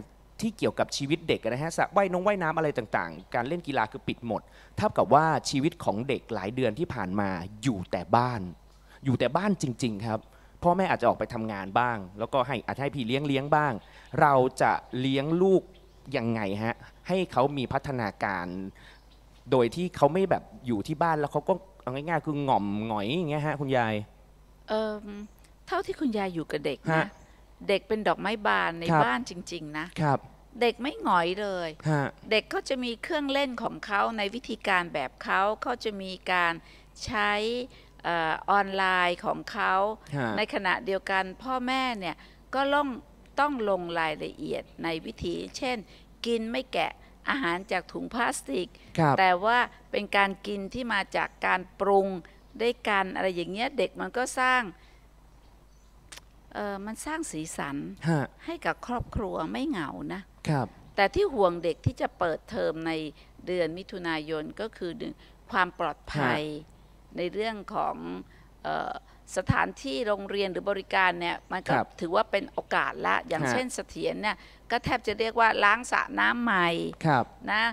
Speaker 1: ที่เกี่ยวกับชีวิตเด็กนะฮะสระว่ายน้องว่ายน้ำอะไรต่างๆ การเล่นกีฬาคือปิดหมดเท่ากับว่าชีวิตของเด็กหลายเดือนที่ผ่านมาอยู่แต่บ้าน อยู่แต่บ้านจริงๆครับ พ่อแม่อาจจะออกไปทำงานบ้าง แล้วก็ให้อาจให้พี่เลี้ยงเลี้ยงบ้าง เราจะเลี้ยงลูก ยังไงฮะ ให้เขามีพัฒนาการ โดยที่เขาไม่แบบอยู่ที่บ้านแล้วเขาก็เอาง่ายๆคือง่อมหงอยอย่างเงี้ยฮะคุณยาย
Speaker 2: เออเท่าที่คุณยายอยู่กับเด็กนะเด็กเป็นดอกไม้บานในบ้านจริง ๆ นะครับเด็กไม่หงอยเลยเด็กเขาจะมีเครื่องเล่นของเขาในวิธีการแบบเขาเขาจะมีการใช้ออนไลน์ของเขา ในขณะเดียวกันพ่อแม่เนี่ยก็ล้องต้องลงรายละเอียดในวิธี เช่น กินไม่แกะอาหารจากถุงพลาสติก แต่ว่าเป็นการกินที่มาจากการปรุงด้วยกันอะไรอย่างเงี้ยเด็กมันก็สร้างมันสร้างสีสันให้กับครอบครัวไม่เหงา นะครับ แต่ที่ห่วงเด็กที่จะเปิดเทอมในเดือนมิถุนายนก็คือความปลอดภัยในเรื่องของสถานที่โรงเรียนหรือบริการเนี่ย มันก็ถือว่าเป็นโอกาสละ อย่างเช่นเสถียรเนี่ย ก็แทบจะเรียกว่าล้างสระน้ำใหม่นะ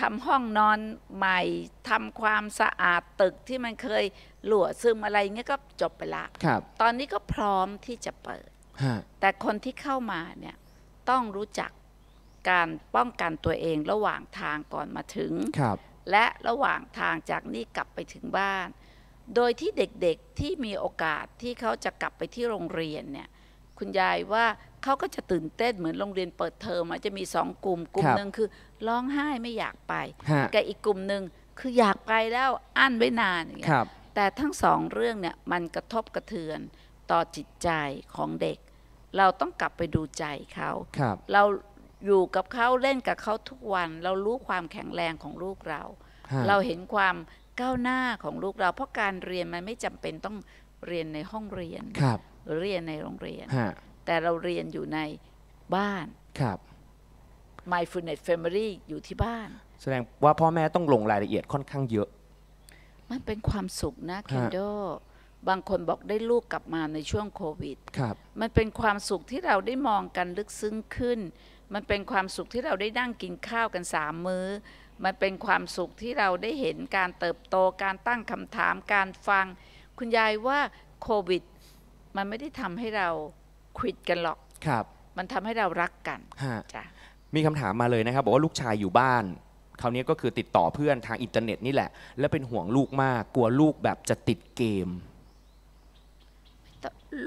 Speaker 2: ทำห้องนอนใหม่ทำความสะอาดตึกที่มันเคยหลวซึมอะไรเงี้ยก็จบไปละ ครับ ตอนนี้ก็พร้อมที่จะเปิด แต่คนที่เข้ามาเนี่ยต้องรู้จักการป้องกันตัวเองระหว่างทางก่อนมาถึง ครับ และระหว่างทางจากนี่กลับไปถึงบ้าน โดยที่เด็กๆที่มีโอกาสที่เขาจะกลับไปที่โรงเรียนเนี่ย คุณยายว่าเขาก็จะตื่นเต้นเหมือนโรงเรียนเปิดเทอมจะมีสองกลุ่มกลุ่มหนึ่งคือร้องไห้ไม่อยากไปกับอีกกลุ่มหนึ่งคืออยากไปแล้วอั้นไว้นานอย่างเงี้ยแต่ทั้งสองเรื่องเนี่ยมันกระทบกระเทือนต่อจิตใจของเด็ก เราต้องกลับไปดูใจเขา เราอยู่กับเขาเล่นกับเขาทุกวัน เรารู้ความแข็งแรงของลูกเรา เราเห็นความก้าวหน้าของลูกเรา เพราะการเรียนมันไม่จำเป็นต้องเรียนในห้องเรียนรเรียนในโรงเรียนแต่เราเรียนอยู่ในบ้านครับ mindfulness family อยู่ที่บ้าน
Speaker 1: แสดงว่าพ่อแม่ต้องลงรายละเอียดค่อนข้างเยอะ
Speaker 2: มันเป็นความสุขนะเคนโดบางคนบอกได้ลูกกลับมาในช่วงโควิด ครับ มันเป็นความสุขที่เราได้มองกันลึกซึ้งขึ้น มันเป็นความสุขที่เราได้นั่งกินข้าวกันสามมื้อ มันเป็นความสุขที่เราได้เห็นการเติบโต การตั้งคำถาม การฟัง คุณยายว่าโควิด มันไม่ได้ทำให้เราควิดกันหรอกครับ มันทำให้เรารักกันจ้ะ
Speaker 1: มีคำถามมาเลยนะครับ บอกว่าลูกชายอยู่บ้านคราวนี้ก็คือติดต่อเพื่อนทางอินเทอร์เน็ต นี่แหละแล้วเป็นห่วงลูกมาก กลัวลูกแบบจะติดเกม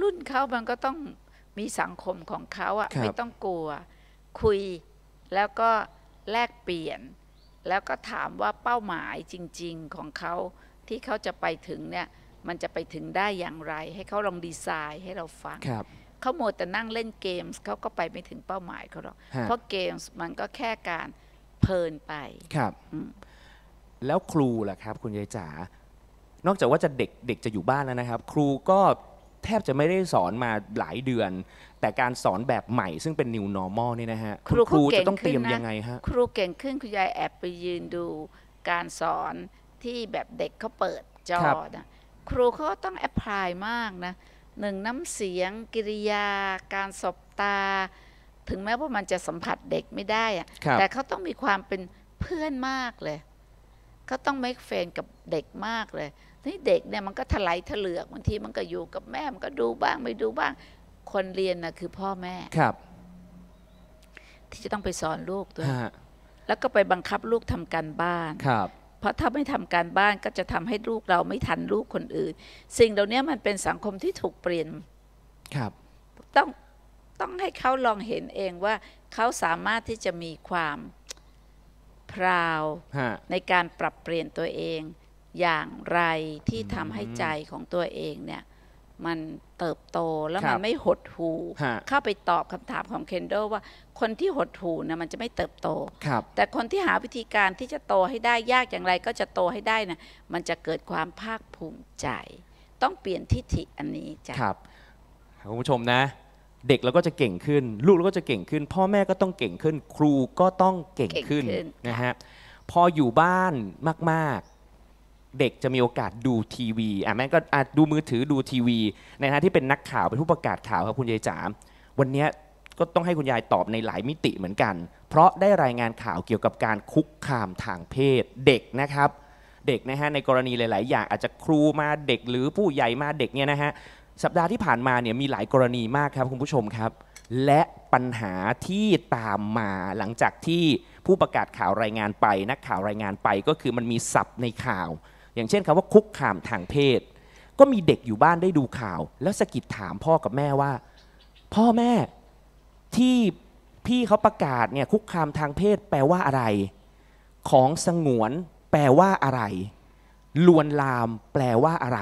Speaker 2: รุ่นเขามันก็ต้องมีสังคมของเขาอะไม่ต้องกลัวคุย แล้วก็แลกเปลี่ยน แล้วก็ถามว่าเป้าหมายจริงๆของเขา ที่เขาจะไปถึงเนี่ยมันจะไปถึงได้อย่างไร ให้เขาลองดีไซน์ให้เราฟังครับเขาโมแต่นั่งเล่นเกมส์เขาก็ไปไม่ถึงเป้าหมายเขาหรอกเพราะเกมส์มันก็แค่การเพลินไปค
Speaker 1: รับ แล้วครูล่ะครับ คุณยายจ๋านอกจากว่าจะเด็กเด็กจะอยู่บ้านแล้วนะครับ ครูก็แทบจะไม่ได้สอนมาหลายเดือน แต่การสอนแบบใหม่ ซึ่งเป็น new normal นี่นะฮะครูครูจะต้องเตรียมยังไง
Speaker 2: ฮะครูเก่งขึ้นคุณยายแอบไปยืนดูการสอนที่แบบเด็กเขาเปิดจอนะครูเขาต้องแอพพลายมากนะหนึ่งน้ำเสียงกิริยาการสบตา ถึงแม้ว่ามันจะสัมผัสเด็กไม่ได้อะแต่เขาต้องมีความเป็นเพื่อนมากเลยเขาต้องไม่แฟนกับเด็กมากเลยนี่เด็กเนี่ยมันก็ถลายถลือกบางทีมันก็อยู่กับแม่มันก็ดูบ้างไม่ดูบ้างคนเรียนนะคือพ่อแม่ครับ ที่จะต้องไปสอนลูกตัวแล้วก็ไปบังคับลูกทำการบ้านครับราะถ้าไม่ทำการบ้านก็จะทำให้ลูกเราไม่ทันลูกคนอื่นสิ่งเหล่านี้มันเป็นสังคมที่ถูกเปลี่ยนครับ ต้องต้องให้เขาลองเห็นเองว่าเขาสามารถที่จะมีความพราวในการปรับเปลี่ยนตัวเอง อย่างไรที่ทำให้ใจของตัวเองเนี่ยมันเติบโตแล้วมันไม่หดหูเข้าไปตอบคำถามของเคนโดว่าคนที่หดหูนะมันจะไม่เติบโตครับแต่คนที่หาวิธีการที่จะโตให้ได้ยากอย่างไรก็จะโตให้ได้นะมันจะเกิดความภาคภูมิใจ ต้องเปลี่ยนทิฐิอันนี้จ้ะคร
Speaker 1: ับคุณผู้ชมนะ เด็กเราก็จะเก่งขึ้นลูกเราก็จะเก่งขึ้น พ่อแม่ก็ต้องเก่งขึ้นครูก็ต้องเก่งขึ้นนะฮะพออยู่บ้านมากเด็กจะมีโอกาสดูทีวีอ่ะแม่ก็อาจดูมือถือดูทีวี ในฐานะที่เป็นนักข่าวเป็นผู้ประกาศข่าวครับคุณยายจ๋าวันนี้ก็ต้องให้คุณยายตอบในหลายมิติเหมือนกัน เพราะได้รายงานข่าวเกี่ยวกับการคุกคามทางเพศเด็กนะครับ เด็กนะฮะในกรณีหลายๆอย่างอาจจะครูมาเด็กหรือผู้ใหญ่มาเด็กเนี่ยนะฮะสัปดาห์ที่ผ่านมาเนี่ยมีหลายกรณีมากครับคุณผู้ชมครับ และปัญหาที่ตามมาหลังจากที่ผู้ประกาศข่าวรายงานไป นักข่าวรายงานไปก็คือมันมีศัพท์ในข่าวอย่างเช่นคำว่าคุกคามทางเพศ ก็มีเด็กอยู่บ้านได้ดูข่าว แล้วสะกิดถามพ่อกับแม่ว่า พ่อแม่ ที่พี่เขาประกาศเนี่ยคุกคามทางเพศแปลว่าอะไร ของสงวนแปลว่าอะไร ลวนลามแปลว่าอะไร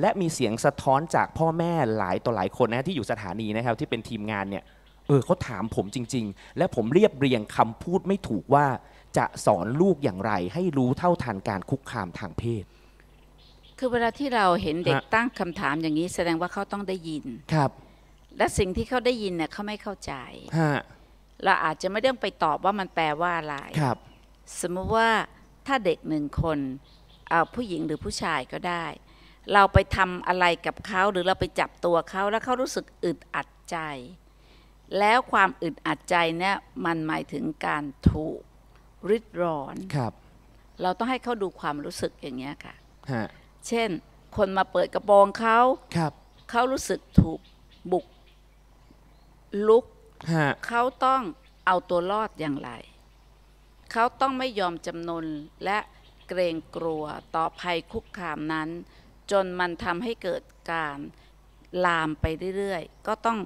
Speaker 1: และมีเสียงสะท้อนจากพ่อแม่หลายต่อหลายคนนะที่อยู่สถานีนะครับที่เป็นทีมงานเนี่ยเออเขาถามผมจริง ๆ และผมเรียบเรียงคำพูดไม่ถูกว่าจะสอนลูกอย่างไรให้รู้เท่าทันการคุกคามทางเพศ
Speaker 2: คือเวลาที่เราเห็นเด็กตั้งคำถามอย่างนี้แสดงว่าเขาต้องได้ยินครับและสิ่งที่เขาได้ยินเนี่ยเขาไม่เข้าใจ เราอาจจะไม่ต้องไปตอบว่ามันแปลว่าอะไรครับ สมมติว่าถ้าเด็กหนึ่งคน เอาผู้หญิงหรือผู้ชายก็ได้ เราไปทำอะไรกับเขา หรือเราไปจับตัวเขา แล้วเขารู้สึกอึดอัดใจ แล้วความอึดอัดใจเนี่ยมันหมายถึงการถูกริดร้อนครับ เราต้องให้เขาดูความรู้สึกอย่างเงี้ยค่ะฮะเช่น คนมาเปิดกระบปงเขาครับเขารู้สึกถูกบุกลุกฮะเขาต้องเอาตัวรอดอย่างไร เขาต้องไม่ยอมจำนนและเกรงกลัวต่อภัยคุกคามนั้น จนมันทำให้เกิดการลามไปเรื่อยๆ ก็ต้อง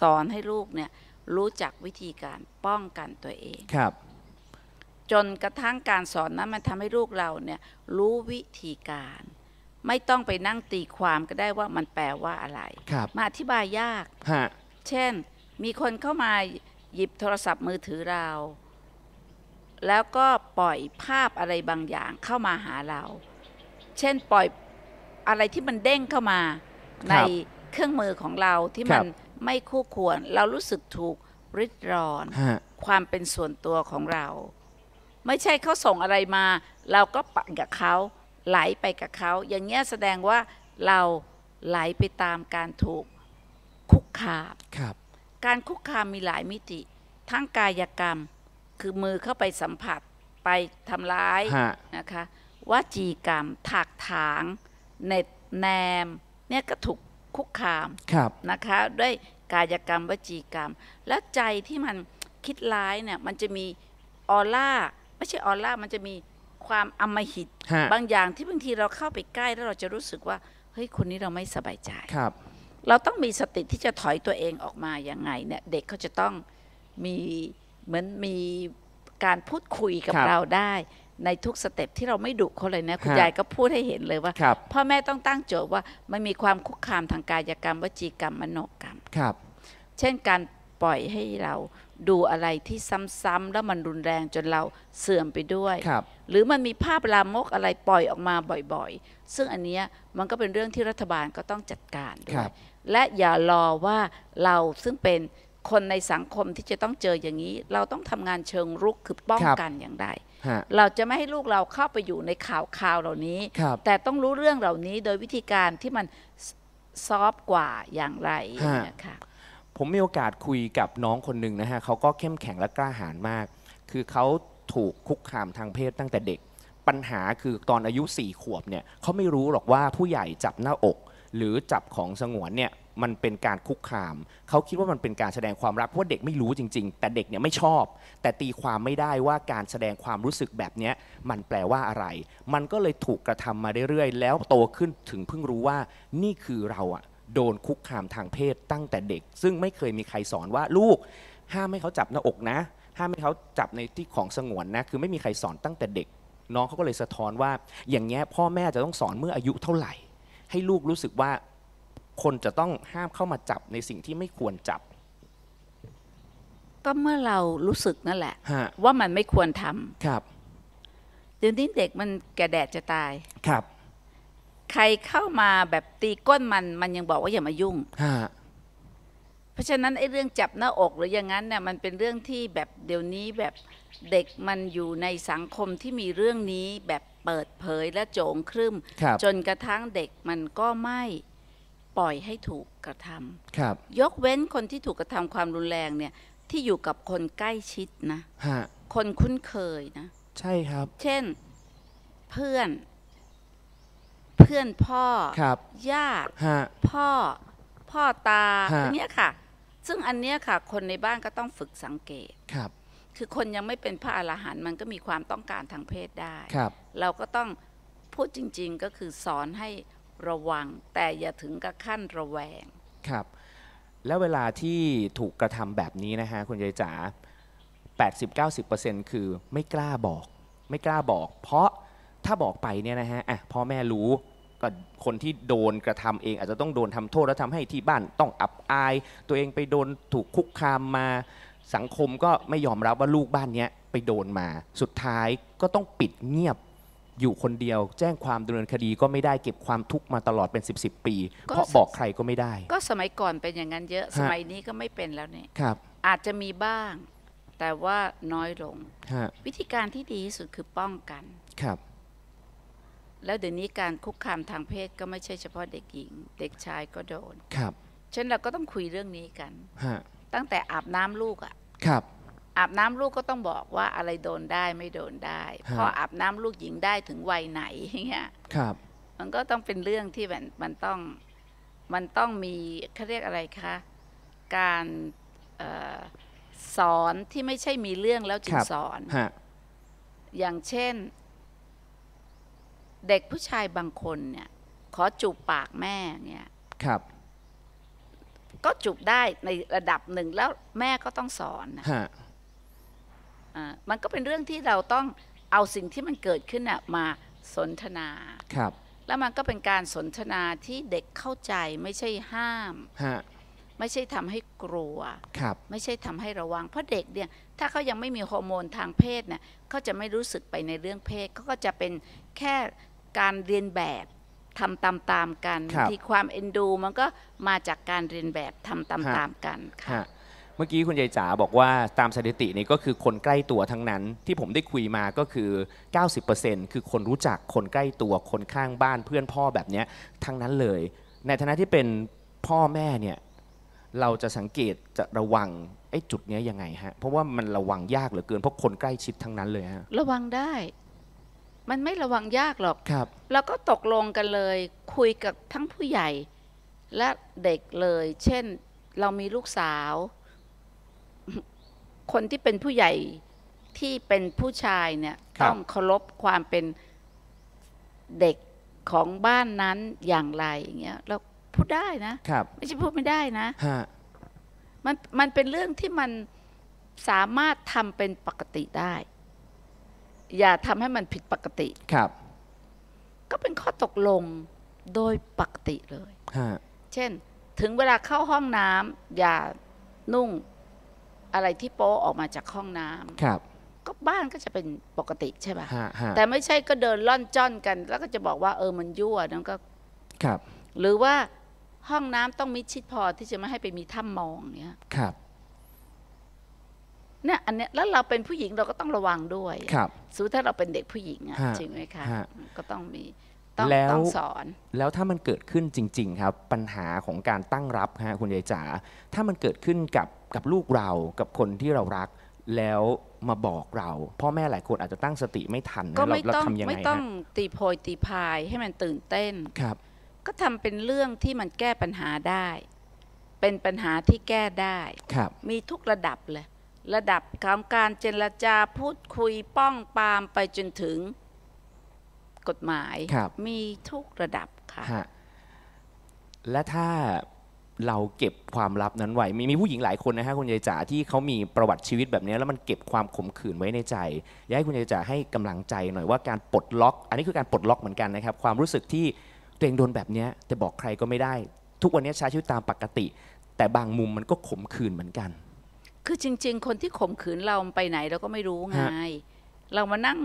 Speaker 2: สอนให้ลูกเนี่ยรู้จักวิธีการป้องกันตัวเองครับจนกระทั่งการสอนนั้นมันทำให้ลูกเราเนี่ยรู้วิธีการ ไม่ต้องไปนั่งตีความก็ได้ว่ามันแปลว่าอะไรรมาอธิบายยาก เช่นมีคนเข้ามาหยิบโทรศัพท์มือถือเรา แล้วก็ปล่อยภาพอะไรบางอย่างเข้ามาหาเรา เช่นปล่อยอะไรที่มันเด้งเข้ามา ในเครื่องมือของเราที่มันไม่คู่ควร เรารู้สึกถูกริดรอนความเป็นส่วนตัวของเราไม่ใช่เขาส่งอะไรมา เราก็ปักับเขาไหลไปกับเขา อย่างเงี้ยแสดงว่าเราไหลไปตามการถูกคุกคามครับ การคุกคามมีหลายมิติ ทั้งกายกรรมคือมือเข้าไปสัมผัสไปทำร้ายนะคะวจีกรรมถากถางเน็ตแนมเนี่ยก็ถูกคุกคามนะคะด้วยกายกรรมวจีกรรม แล้วใจที่มันคิดร้ายเนี่ยมันจะมีออร่าไม่ใช่ออร่ามันจะมีความอมหิตบางอย่างที่บางทีเราเข้าไปใกล้แล้วเราจะรู้สึกว่าเฮ้ยคนนี้เราไม่สบายใจครับ เราต้องมีสติที่จะถอยตัวเองออกมาอย่างไงเนี่ยเด็กเขาจะต้องมีเหมือนมีการพูดคุยกับเราได้ ในทุกสเต็ปที่เราไม่ดุเขาเลยนะคุณยายก็พูดให้เห็นเลยว่า พ่อแม่ต้องตั้งโจทย์ว่ามันมีความคุกคามทางกายกรรมวจีกรรม มโนกรรมครับ เช่นการปล่อยให้เราดูอะไรที่ซ้ำๆแล้วมันรุนแรงจนเราเสื่อมไปด้วยรหรือมันมีภาพลามกอะไรปล่อยออกมาบ่อยๆ ซึ่งอันเนี้ยมันก็เป็นเรื่องที่รัฐบาลก็ต้องจัดการด้วรยและอย่ารอว่าเราซึ่งเป็นคนในสังคมที่จะต้องเจออย่างนี้ เราต้องทำงานเชิงรุกคือ ป้องกันอย่างใดเราจะไม่ให้ลูกเราเข้าไปอยู่ในข่าวข่าวเหล่านี้ แต่ต้องรู้เรื่องเหล่านี้โดยวิธีการที่มันซอฟต์กว่าอย่างไรนะคะ
Speaker 1: ผมมีโอกาสคุยกับน้องคนหนึ่งนะฮะเขาก็เข้มแข็งและกล้าหาญมาก คือเขาถูกคุกคามทางเพศตั้งแต่เด็ก ปัญหาคือตอนอายุ 4 ขวบเนี่ยเขาไม่รู้หรอกว่าผู้ใหญ่จับหน้าอก หรือจับของสงวนเนี่ย มันเป็นการคุกคาม เขาคิดว่ามันเป็นการแสดงความรัก เพราะเด็กไม่รู้จริงๆ แต่เด็กเนี่ยไม่ชอบ แต่ตีความไม่ได้ว่าการแสดงความรู้สึกแบบนี้มันแปลว่าอะไร มันก็เลยถูกกระทำมาเรื่อยๆ แล้วโตขึ้นถึงเพิ่งรู้ว่า นี่คือเราอะโดนคุกคามทางเพศตั้งแต่เด็ก ซึ่งไม่เคยมีใครสอนว่าลูก ห้ามให้เขาจับหน้าอกนะ ห้ามให้เขาจับในที่ของสงวนนะ คือไม่มีใครสอนตั้งแต่เด็ก น้องเขาก็เลยสะท้อนว่า อย่างนี้พ่อแม่จะต้องสอนเมื่ออายุเท่าไหร่ ให้ลูกรู้สึกว่า คนจะต้องห้ามเข้ามาจับในสิ่งที่ไม่ควรจับ
Speaker 2: ก็เมื่อเรารู้สึกนั่นแหละะว่ามันไม่ควรทำครับเดี๋ยวนี้เด็กมันแก่แดดจะตายครับใครเข้ามาแบบตีก้นมันมันยังบอกว่าอย่ามายุ่ง เพราะฉะนั้นไอ้เรื่องจับหน้าอกหรืออย่างนั้นเนี่ยมันเป็นเรื่องที่แบบเดี๋ยวนี้แบบเด็กมันอยู่ในสังคมที่มีเรื่องนี้แบบเปิดเผยและโจงครึมรจนกระทั่งเด็กมันก็ไม่ปล่อยให้ถูกกระทำครับ ยกเว้นคนที่ถูกกระทำความรุนแรงเนี่ย ที่อยู่กับคนใกล้ชิดนะ คนคุ้นเคยนะ ใช่ครับ เช่นเพื่อนเพื่อนพ่อญาติพ่อ พ่อตาฮันเนี้ยค่ะ ซึ่งอันเนี้ยค่ะ คนในบ้านก็ต้องฝึกสังเกตครับ คือคนยังไม่เป็นพระอรหันต์มันก็มีความต้องการทางเพศได้ครับ เราก็ต้องพูดจริงๆก็คือสอนให้ระวัง แต่อย่าถึงกับขั้นระแวง
Speaker 3: ครับ แล
Speaker 1: ้วเวลาที่ถูกกระทำแบบนี้นะฮะคุณยายจ๋า80-90%คือไม่กล้าบอก ไม่กล้าบอก เพราะถ้าบอกไปเนี่ยนะฮะอ่ะพ่อแม่รู้ ก็คนที่โดนกระทำเอง อาจจะต้องโดนทำโทษแล้วทำให้ที่บ้านต้องอับอาย ตัวเองไปโดนถูกคุกคามมา สังคมก็ไม่ยอมรับว่าลูกบ้านนี้ไปโดนมา สุดท้ายก็ต้องปิดเงียบอยู่คนเดียว แจ้งความดำเนินคดี ก็ไม่ได้เก็บความทุกข์มาตลอดเป็น 10บสปี เพราะบอกใครก็ไม่ได้
Speaker 2: ก็สมัยก่อนเป็นอย่างนั้นเยอะ สมัยนี้ก็ไม่เป็นแล้วเนี่ยครับ อาจจะมีบ้าง แต่ว่าน้อยลงวิธีการที่ดีที่สุดคือป้องกัน ครับแล้วเดี๋ยวนี้การคุกคามทางเพศก็ไม่ใช่เฉพาะเด็กหญิง เด็กชายก็โดน ครับ ฉะนั้นเราก็ต้องคุยเรื่องนี้กัน ฮะ ตั้งแต่อาบน้ำลูกอะครับอาบน้ำลูกก็ต้องบอกว่าอะไรโดนได้ไม่โดนได้พออาบน้ำลูกหญิงได้ถึงวัยไหนเงี้ย ครับ มันก็ต้องเป็นเรื่องที่มันมันต้องมันต้องมีเขาเรียกอะไรคะ การออสอนที่ไม่ใช่มีเรื่องแล้วจึงสอน ฮะ อย่างเช่นเด็กผู้ชายบางคนเนี่ยขอจูบปากแม่เนี่ยครับ ก็จูบได้ในระดับหนึ่งแล้วแม่ก็ต้องสอนนะฮะอ่ามันก็เป็นเรื่องที่เราต้องเอาสิ่งที่มันเกิดขึ้นน่ะมาสนทนาครับ แล้วมันก็เป็นการสนทนาที่เด็กเข้าใจไม่ใช่ห้ามฮะไม่ใช่ทำให้กลัวครับไม่ใช่ทำให้ระวัง เพราะเด็กเนี่ยถ้าเขายังไม่มีฮอร์โมนทางเพศเนี่ยเขาจะไม่รู้สึกไปในเรื่องเพศเขาก็จะเป็นแค่การเรียนแบบ ทำตามตามกันที่ความเอ็นดู มันก็มาจากการเรียนแบบ ทำตามตามกัน
Speaker 1: ค่ะ เมื่อกี้คุณยายจ๋าบอกว่าตามสถิตินี่ก็คือคนใกล้ตัวทั้งนั้น ที่ผมได้คุยมาก็คือ 90%คือคนรู้จักคนใกล้ตัวคนข้างบ้านเพื่อนพ่อแบบนี้ทั้งนั้นเลย ในฐานะที่เป็นพ่อแม่เนี่ย เราจะสังเกตจะระวังไอ้จุดนี้ยยังไงฮะเพราะว่ามันระวังยากเหลือเกินเพราะคนใกล้ชิดทั้งนั้นเลยฮะ
Speaker 2: ระวังได้มันไม่ระวังยากหรอก ครับเราก็ตกลงกันเลยคุยกับทั้งผู้ใหญ่และเด็กเลย เช่นเรามีลูกสาว คนที่เป็นผู้ใหญ่ที่เป็นผู้ชายเนี่ย ต้องเคารพความเป็นเด็กของบ้านนั้นอย่างไรอย่างเงี้ยเราพูดได้นะไม่ใช่พูดไม่ได้นะมันมันเป็นเรื่องที่มันสามารถทำเป็นปกติได้อย่าทำให้มันผิดปกติครับ ก็เป็นข้อตกลงโดยปกติเลย เช่นถึงเวลาเข้าห้องน้ำอย่านุ่งอะไรที่โป๊ออกมาจากห้องน้ำครับ ก็บ้านก็จะเป็นปกติใช่ป่ะะแต่ไม่ใช่ก็เดินล่อนจ้อนกัน แล้วก็จะบอกว่าเออมันยั่วนั่นก็ ครับ หรือว่าห้องน้ำต้องมิดชิดพอ ที่จะไม่ให้ไปมีถ้ำมองเนี้ยครับเนี่ยอันเนี้ยแล้วเราเป็นผู้หญิงเราก็ต้องระวังด้วยครับสูถ้าเราเป็นเด็กผู้หญิงอ่ะ จริงไหมคะะก็ต้องมีต้องแล้วต้องสอน
Speaker 1: แล้วถ้ามันเกิดขึ้นจริง ๆ ครับ ปัญหาของการตั้งรับฮะคุณยายจ๋าถ้ามันเกิดขึ้นกับกับลูกเรา กับคนที่เรารัก แล้วมาบอกเรา พ่อแม่หลายคนอาจจะตั้งสติไม่ทันนะก็เราไม่ต้องทำยังไงไม่ต้อง
Speaker 2: ตีโพยตีพายให้มันตื่นเต้นครับ ก็ทำเป็นเรื่องที่มันแก้ปัญหาได้ เป็นปัญหาที่แก้ได้ครับ มีทุกระดับเลยระดับของการเจรจาพูดคุยป้องปามไปจนถึงกฎหมาย มีทุกระดับ
Speaker 1: ค่ะ และถ้าเราเก็บความลับนั้นไว้มีมีผู้หญิงหลายคนนะฮะคุณยายจ๋าที่เขามีประวัติชีวิตแบบนี้ แล้วมันเก็บความขมขื่นไว้ในใจอยากให้คุณยายจ๋าให้กำลังใจหน่อยว่าการปลดล็อก อันนี้คือการปลดล็อกเหมือนกันนะครับ ความรู้สึกที่ตัวเองโดนแบบนี้แต่บอกใครก็ไม่ได้ ทุกวันนี้ใช้ชีวิตตามปกติ แต่บางมุมมันก็ขมขื่นเหมือนกัน
Speaker 2: คือจริงๆ คนที่ข่มขืนเราไปไหนเราก็ไม่รู้ไง เรามานั่ง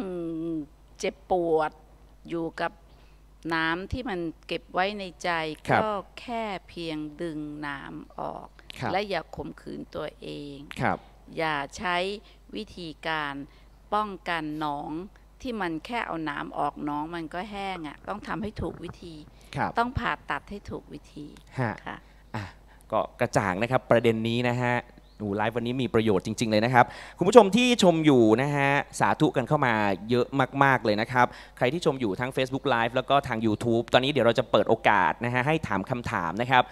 Speaker 2: เจ็บปวดอยู่กับน้ำที่มันเก็บไว้ในใจก็แค่เพียงดึงน้ำออก และอย่าข่มขืนตัวเอง อย่าใช้วิธีการป้องกันหนองที่มันแค่เอาน้ำออกน้องมันก็แห้งอะ่ะต้องทำให้ถูกวิธี ต้องผ่าตัดให้ถูกวิธีค่ะ
Speaker 1: ก็กระจ่างนะครับ ประเด็นนี้นะฮะอูไลฟ์วันนี้มีประโยชน์ จริง ๆเลยนะครับ คุณผู้ชมที่ชมอยู่นะฮะสาธุกันเข้ามาเยอะมากๆเลยนะครับ ใครที่ชมอยู่ทั้ง Facebook Live แล้วก็ทาง YouTube ตอนนี้เดี๋ยวเราจะเปิดโอกาสนะฮะให้ถามคำถามนะครับ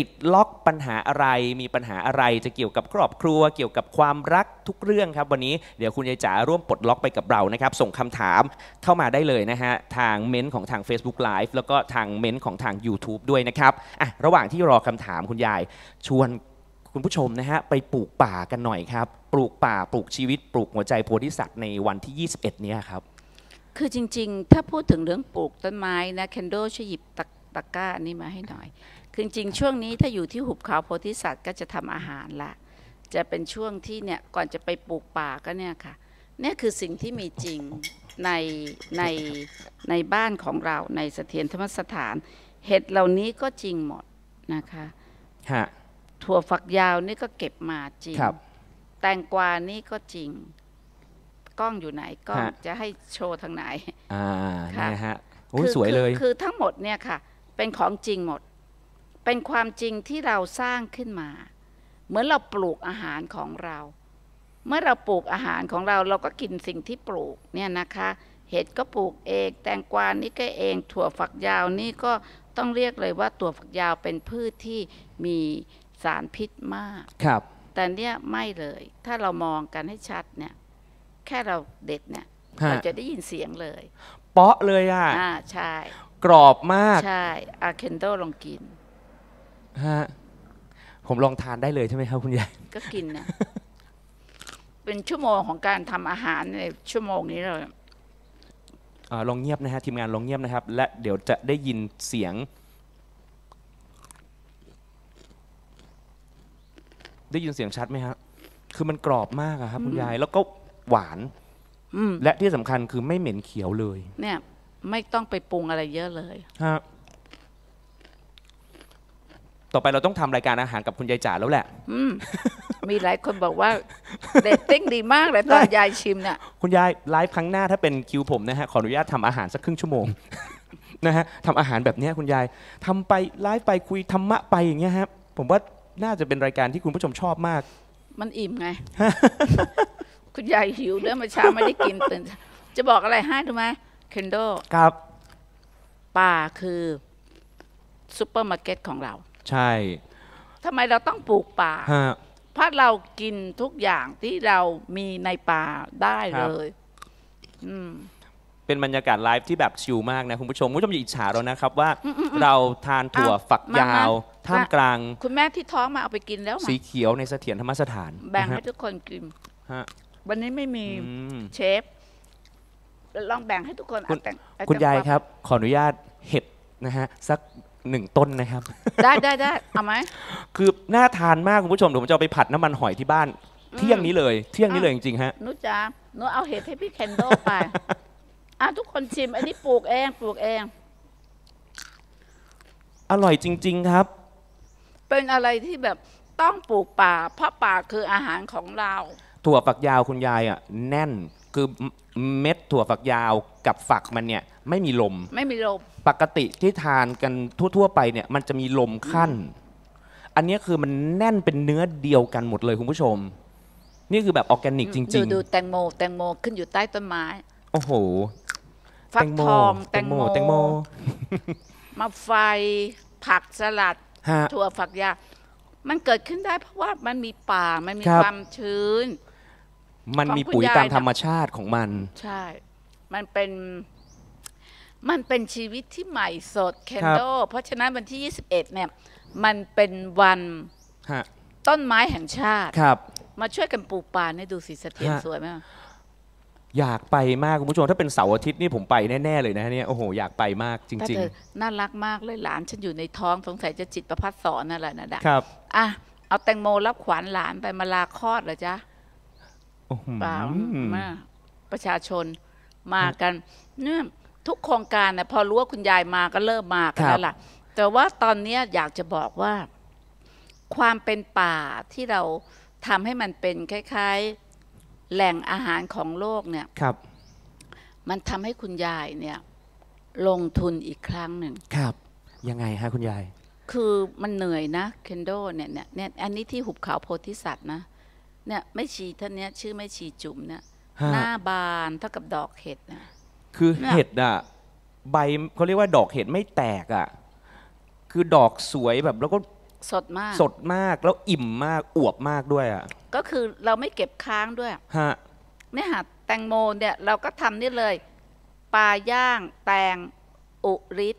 Speaker 1: ติดล็อกปัญหาอะไรมีปัญหาอะไรจะเกี่ยวกับครอบครัวเกี่ยวกับความรักทุกเรื่องครับวันนี้เดี๋ยวคุณยายจ๋าร่วมปลดล็อกไปกับเรานะครับ ส่งคำถามเข้ามาได้เลยนะฮะทางเม้นของทาง Facebook Live แล้วก็ทางเม้นของทาง YouTube ด้วยนะครับอ่ะระหว่างที่รอคำถามคุณยายชวนคุณผู้ชมนะฮะไปปลูกป่ากันหน่อยครับ ปลูกป่าปลูกชีวิต ปลูกหัวใจโพธิสัตว์ในวันที่ 21เนี้ครับ
Speaker 2: คือจริง ๆ ถ้าพูดถึงเรื่องปลูกต้นไม้นะแคนโดช่วยหยิบตะตะกร้าอันนี้มาให้หน่อยคือจริงๆช่วงนี้ถ้าอยู่ที่หุบเขาโพธิสัตว์ก็จะทำอาหารละจะเป็นช่วงที่เนี่ยก่อนจะไปปลูกป่าก็เนี่ยค่ะ เนี่ยคือสิ่งที่มีจริงในในในบ้านของเราในเสถียรธรรมสถาน เห็ดเหล่านี้ก็จริงหมดนะคะฮะถั่วฝักยาวนี่ก็เก็บมาจริงครับแตงกวานี่ก็จริง กล้องอยู่ไหนก็้องจะให้โชว์ทางไหน
Speaker 3: อ่าค่ะนะฮะโอ้คือสวยเลยคคือ
Speaker 2: ทั้งหมดเนี่ยค่ะ เป็นของจริงหมด เป็นความจริงที่เราสร้างขึ้นมา เหมือนเราปลูกอาหารของเรา เมื่อเราปลูกอาหารของเรา เราก็กินสิ่งที่ปลูก เนี่ยนะคะ เห็ดก็ปลูกเอง แตงกวานี่ก็เอง ถั่วฝักยาวนี่ก็ต้องเรียกเลยว่าถั่วฝักยาวเป็นพืชที่มีสารพิษมาก ครับ แต่เนี้ยไม่เลย ถ้าเรามองกันให้ชัดเนี่ย แค่เราเด็ดเนี่ยเราจะได้ยินเสียงเลย
Speaker 1: เปาะเลย อ่ะ อ่าใช่ กรอบมาก ใ
Speaker 2: ช่อาเคนโดลองกิน
Speaker 1: ฮะผมลองทานได้เลยใช่ไหมครับคุณยาย
Speaker 2: ก็กินนะ เป็นชั่วโมงของการทำอาหารในชั่วโมงนี้เรา
Speaker 1: ลองเงียบนะฮะทีมงานลองเงียบนะครับ และเดี๋ยวจะได้ยินเสียงได้ยินเสียงชัดไหมฮะ คือมันกรอบมากอะครับคุณยาย แล้วก็หวานอืและที่สำคัญคือไม่เหม็นเขียวเลย
Speaker 2: เนี่ย ไม่ต้องไปปรุงอะไรเยอะเลย
Speaker 1: ฮะ ต่อไปเราต้องทำรายการอาหารกับคุณยายจ๋าแล้วแหละ
Speaker 2: อืมีหลายคนบอกว่าเดตติ้งดีมากเลยตอนยายชิมเนี่ย
Speaker 1: คุณยายไลฟ์ครั้งหน้าถ้าเป็นคิวผมนะฮะ ขออนุญาตทำอาหารสักครึ่งชั่วโมงนะฮะทำอาหารแบบนี้คุณยายทำไปไลฟ์ไปคุยธรรมะไปอย่างเงี้ยฮะผมว่าน่าจะเป็นรายการที่คุณผู้ชมชอบมาก
Speaker 2: มันอิ่มไง คุณยายหิวเรื่องมเช้าไม่ได้กินตื่นจะบอกอะไรให้ถูกไหมเคนโด ครับ ป่าคือซูเปอร์มาร์เก็ตของเรา ใช่ทำไมเราต้องปลูกป่า เพราะเรากินทุกอย่างที่เรามีในป่าได้เลย อืม
Speaker 1: เป็นบรรยากาศไลฟ์ที่แบบชิลมากนะ คุณผู้ชมคุณผู้ชมอย่าอิจฉาเรานะครับว่าเราทานถั่วฝักยาว ท่ามกลาง
Speaker 2: คุณแม่ที่ท้องมาเอาไปกินแล้วสี
Speaker 1: เขียวในเสถียรธรรมสถาน แบ่งให้
Speaker 2: ทุกคนกินวันนี้ไม่มีเชฟ ลองแบ่งให้ทุกคนคุณยายครั
Speaker 1: บ ขออนุญาตเห็ดนะฮะ สักหนึ่งต้นนะครับ
Speaker 2: ได้ได้ได้เอาไหม
Speaker 1: คือน่าทานมากคุณผู้ชมเดี๋ยวผมจะไปผัดน้ำมันหอยที่บ้านเที่ยงนี้เลยเที่ยงนี้เลยจริงๆฮะ
Speaker 2: นุจ้านุเอาเห็ดให้พี่เคนโดไปอ่ะทุกคนชิมอันนี้ปลูกเองปลูกเอง
Speaker 1: อร่อยจริงๆครับ
Speaker 2: เป็นอะไรที่แบบต้องปลูกป่า เพราะป่าคืออาหารของเรา
Speaker 1: ถั่วฝักยาวคุณยายอ่ะแน่นคือเม็ดถั่วฝักยาวกับฝักมันเนี่ยไม่มีลม ไม่มีลมปกติที่ทานกันทั่ว ๆ ไปเนี่ยมันจะมีลมขั้น อันนี้คือมันแน่นเป็นเนื้อเดียวกันหมดเลยคุณผู้ชม นี่คือแบบออร์แกนิกจริดู ดู
Speaker 2: แตงโมแตงโมขึ้นอยู่ใต้ต้นไม้โอ้โหฟักทองแตงโมแตงโม มาไฟผักสลัด ถั่วฝักยาวมันเกิดขึ้นได้เพราะว่ามันมีป่า มันมีความชื้น
Speaker 1: มันมีปุ๋ยตามธรรมชาติของมัน
Speaker 2: ใช่ มันเป็น มันเป็นชีวิตที่ใหม่สดแคนโด เพราะฉะนั้นวันที่ 21เนี่ย มันเป็นวันต้นไม้แห่งชาติ มาช่วยกันปลูกป่าใน้ดูสิเสถียรสวยไหม
Speaker 1: อยากไปมากคุณผู้ชม ถ้าเป็นเสาร์อาทิตย์นี่ผมไปแน่ ๆ เลยนะเนี่ยโอ้โห อยากไปมากจริง
Speaker 2: ๆ น่ารักมากเลยหลานฉันอยู่ในท้อง สงสัยจะจิตประพัดสอนนั่นแหละนะดะครับ อ่ะ เอาแตงโมรับขวัญหลานไปมาลาคลอดเหรอจ๊ะเปล่ามาประชาชนมากัน เนี่ยทุกโครงการนะพอรู้ว่าคุณยายมาก็เริ่มมากันแล้วล่ะ แต่ว่าตอนเนี้อยากจะบอกว่า ความเป็นป่าที่เราทำให้มันเป็นคล้ายๆแหล่งอาหารของโลกเนี่ยครับ มันทำให้คุณยายเนี่ย ลงทุนอีกครั้งหนึ่ง ครับ
Speaker 1: ยังไงฮะคุณยาย
Speaker 2: คือมันเหนื่อยนะ เคนโดเนี่ยเนี่ยเนี่ยอันนี้ที่หุบเขาโพธิสัตว์นะ เนี่ยไม่ชีท่านเนี้ยชื่อไม่ชีจุ๋มเนี่ยหน้าบานเท่ากับดอกเห็ดนะ
Speaker 1: คือเเห็ดอ่ะ ใบเขาเรียกว่าดอกเห็ดไม่แตกอ่ะ คือดอกสวยแบบแล้วก็
Speaker 2: สดมาก สด
Speaker 1: มากแล้วอิ่มมากอวบมากด้วยอ่ะ
Speaker 2: ก็คือเราไม่เก็บค้างด้วย ฮะเนี่ยหาแตงโมเนี่ย เราก็ทำนี่เลยปลาย่าง แตง อุริศ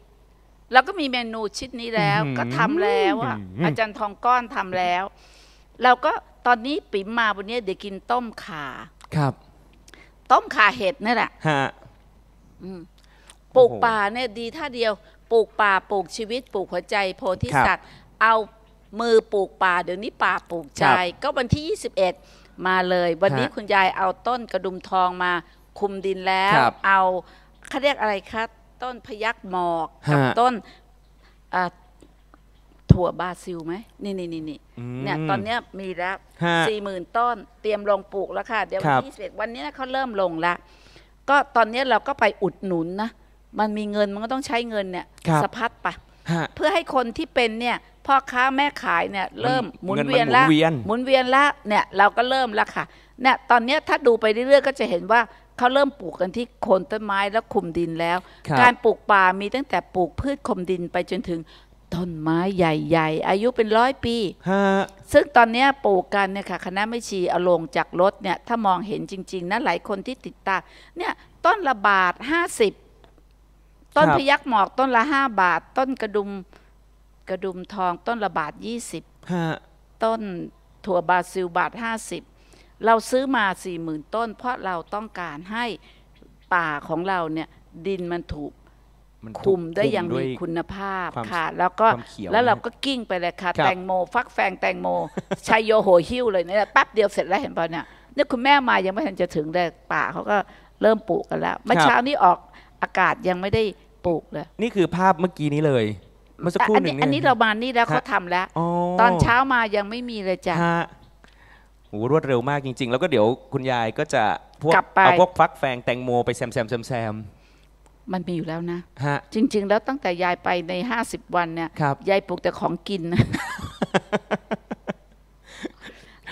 Speaker 2: แล้วก็มีเมนูชิดนนี้แล้ว ก็ทำแล้วอ่ะอาจารย์ทองก้อนทำแล้ว เราก็ตอนนี้ปิ๋มมาวันนี้เดี๋ยวกินต้มขา ครับ ต้มขาเห็ดนี่แหละ ฮะปลูกป่าเนี่ยดีท่าเดียว ปลูกป่าปลูกชีวิต ปลูกหัวใจโพธิสัตว์เอามือปลูกป่าเดี๋ยวนี้ป่าปลูกใจ ก็วันที่ 21 มาเลย วันนี้คุณยายเอาต้นกระดุมทองมา คุมดินแล้ว เอาเขาเรียกอะไรคะต้นพยักหมอกกับ ต้นถั่วบาซิลไหมนี่นี่นี่นี่เนี่ย ตอนเนี้ยมีแล้วสี่หมื่นต้นเตรียมลงปลูกแล้วค่ะเดี๋ยววันที่สิบเอ็ดวันนี้นะเขาเริ่มลงละก็ตอนนี้เราก็ไปอุดหนุนนะ มันมีเงินมันก็ต้องใช้เงินเนี่ยสะพัดไปเพื่อให้คนที่เป็นเนี่ยพ่อค้าแม่ขายเนี่ยเริ่มหมุนเวียนละหมุนเวียนละเนี่ย เราก็เริ่มละค่ะเนี่ยตอนนี้ถ้าดูไปเรื่อยๆก็จะเห็นว่าเขาเริ่มปลูกกันที่โคนต้นไม้แล้วคุมดินแล้ว การปลูกป่ามีตั้งแต่ปลูกพืชคุมดินไปจนถึงต้นไม้ใหญ่ ๆ อายุเป็นร้อยปีซึ่งตอนนี้ปลูกกันเนี่ยค่ะ คณะไม่ชีเอาลงจากรถเนี่ย ถ้ามองเห็นจริง ๆนะหลายคนที่ติดตาเนี่ยต้นละบาทห้าสิบต้นพยักหมอกต้นละห้าบาทต้นกระดุมกระดุมทองต้นละบาทยี่สิบต้นถั่วบาซิลบาทห้าสิบเราซื้อมาสี่หมื่นต้นเพราะเราต้องการให้ป่าของเราเนี่ย ดินมันถูก
Speaker 3: คุมได้อย่า
Speaker 2: งมีคุณภาพค่ะแล้วก็แล้วเราก็กิ้งไปเลยค่ะแตงโม ฟักแฟงแตงโมชายโยโหหิ้วเลยเนี่ยแป๊บเดียวเสร็จแล้วเห็นป่ะเนี่ย นี่คุณแม่มายังไม่ทันจะถึงแต่ป่าเขาก็เริ่มปลูกกันแล้ว เมื่อเช้านี้ออกอากาศยังไม่ได้ปลูกเลย
Speaker 1: นี่คือภาพเมื่อกี้นี้เลยมื่อสักครู่หนึ่งอันนี้เร
Speaker 2: ามานี่แล้วเขาทำแล้วตอนเช้ามายังไม่มีเลยจ้ะ
Speaker 1: โอ้รวดเร็วมากจริงๆ แล้วก็เดี๋ยวคุณยายก็จะพวกเอาพวกฟักแฟงแตงโมไปแซมแซมแซมแซม
Speaker 2: มันมีอยู่แล้วนะฮะ จริง ๆ แล้วตั้งแต่ยายไปในห้าสิบวันเนี่ยยายปลูกแต่ของกิน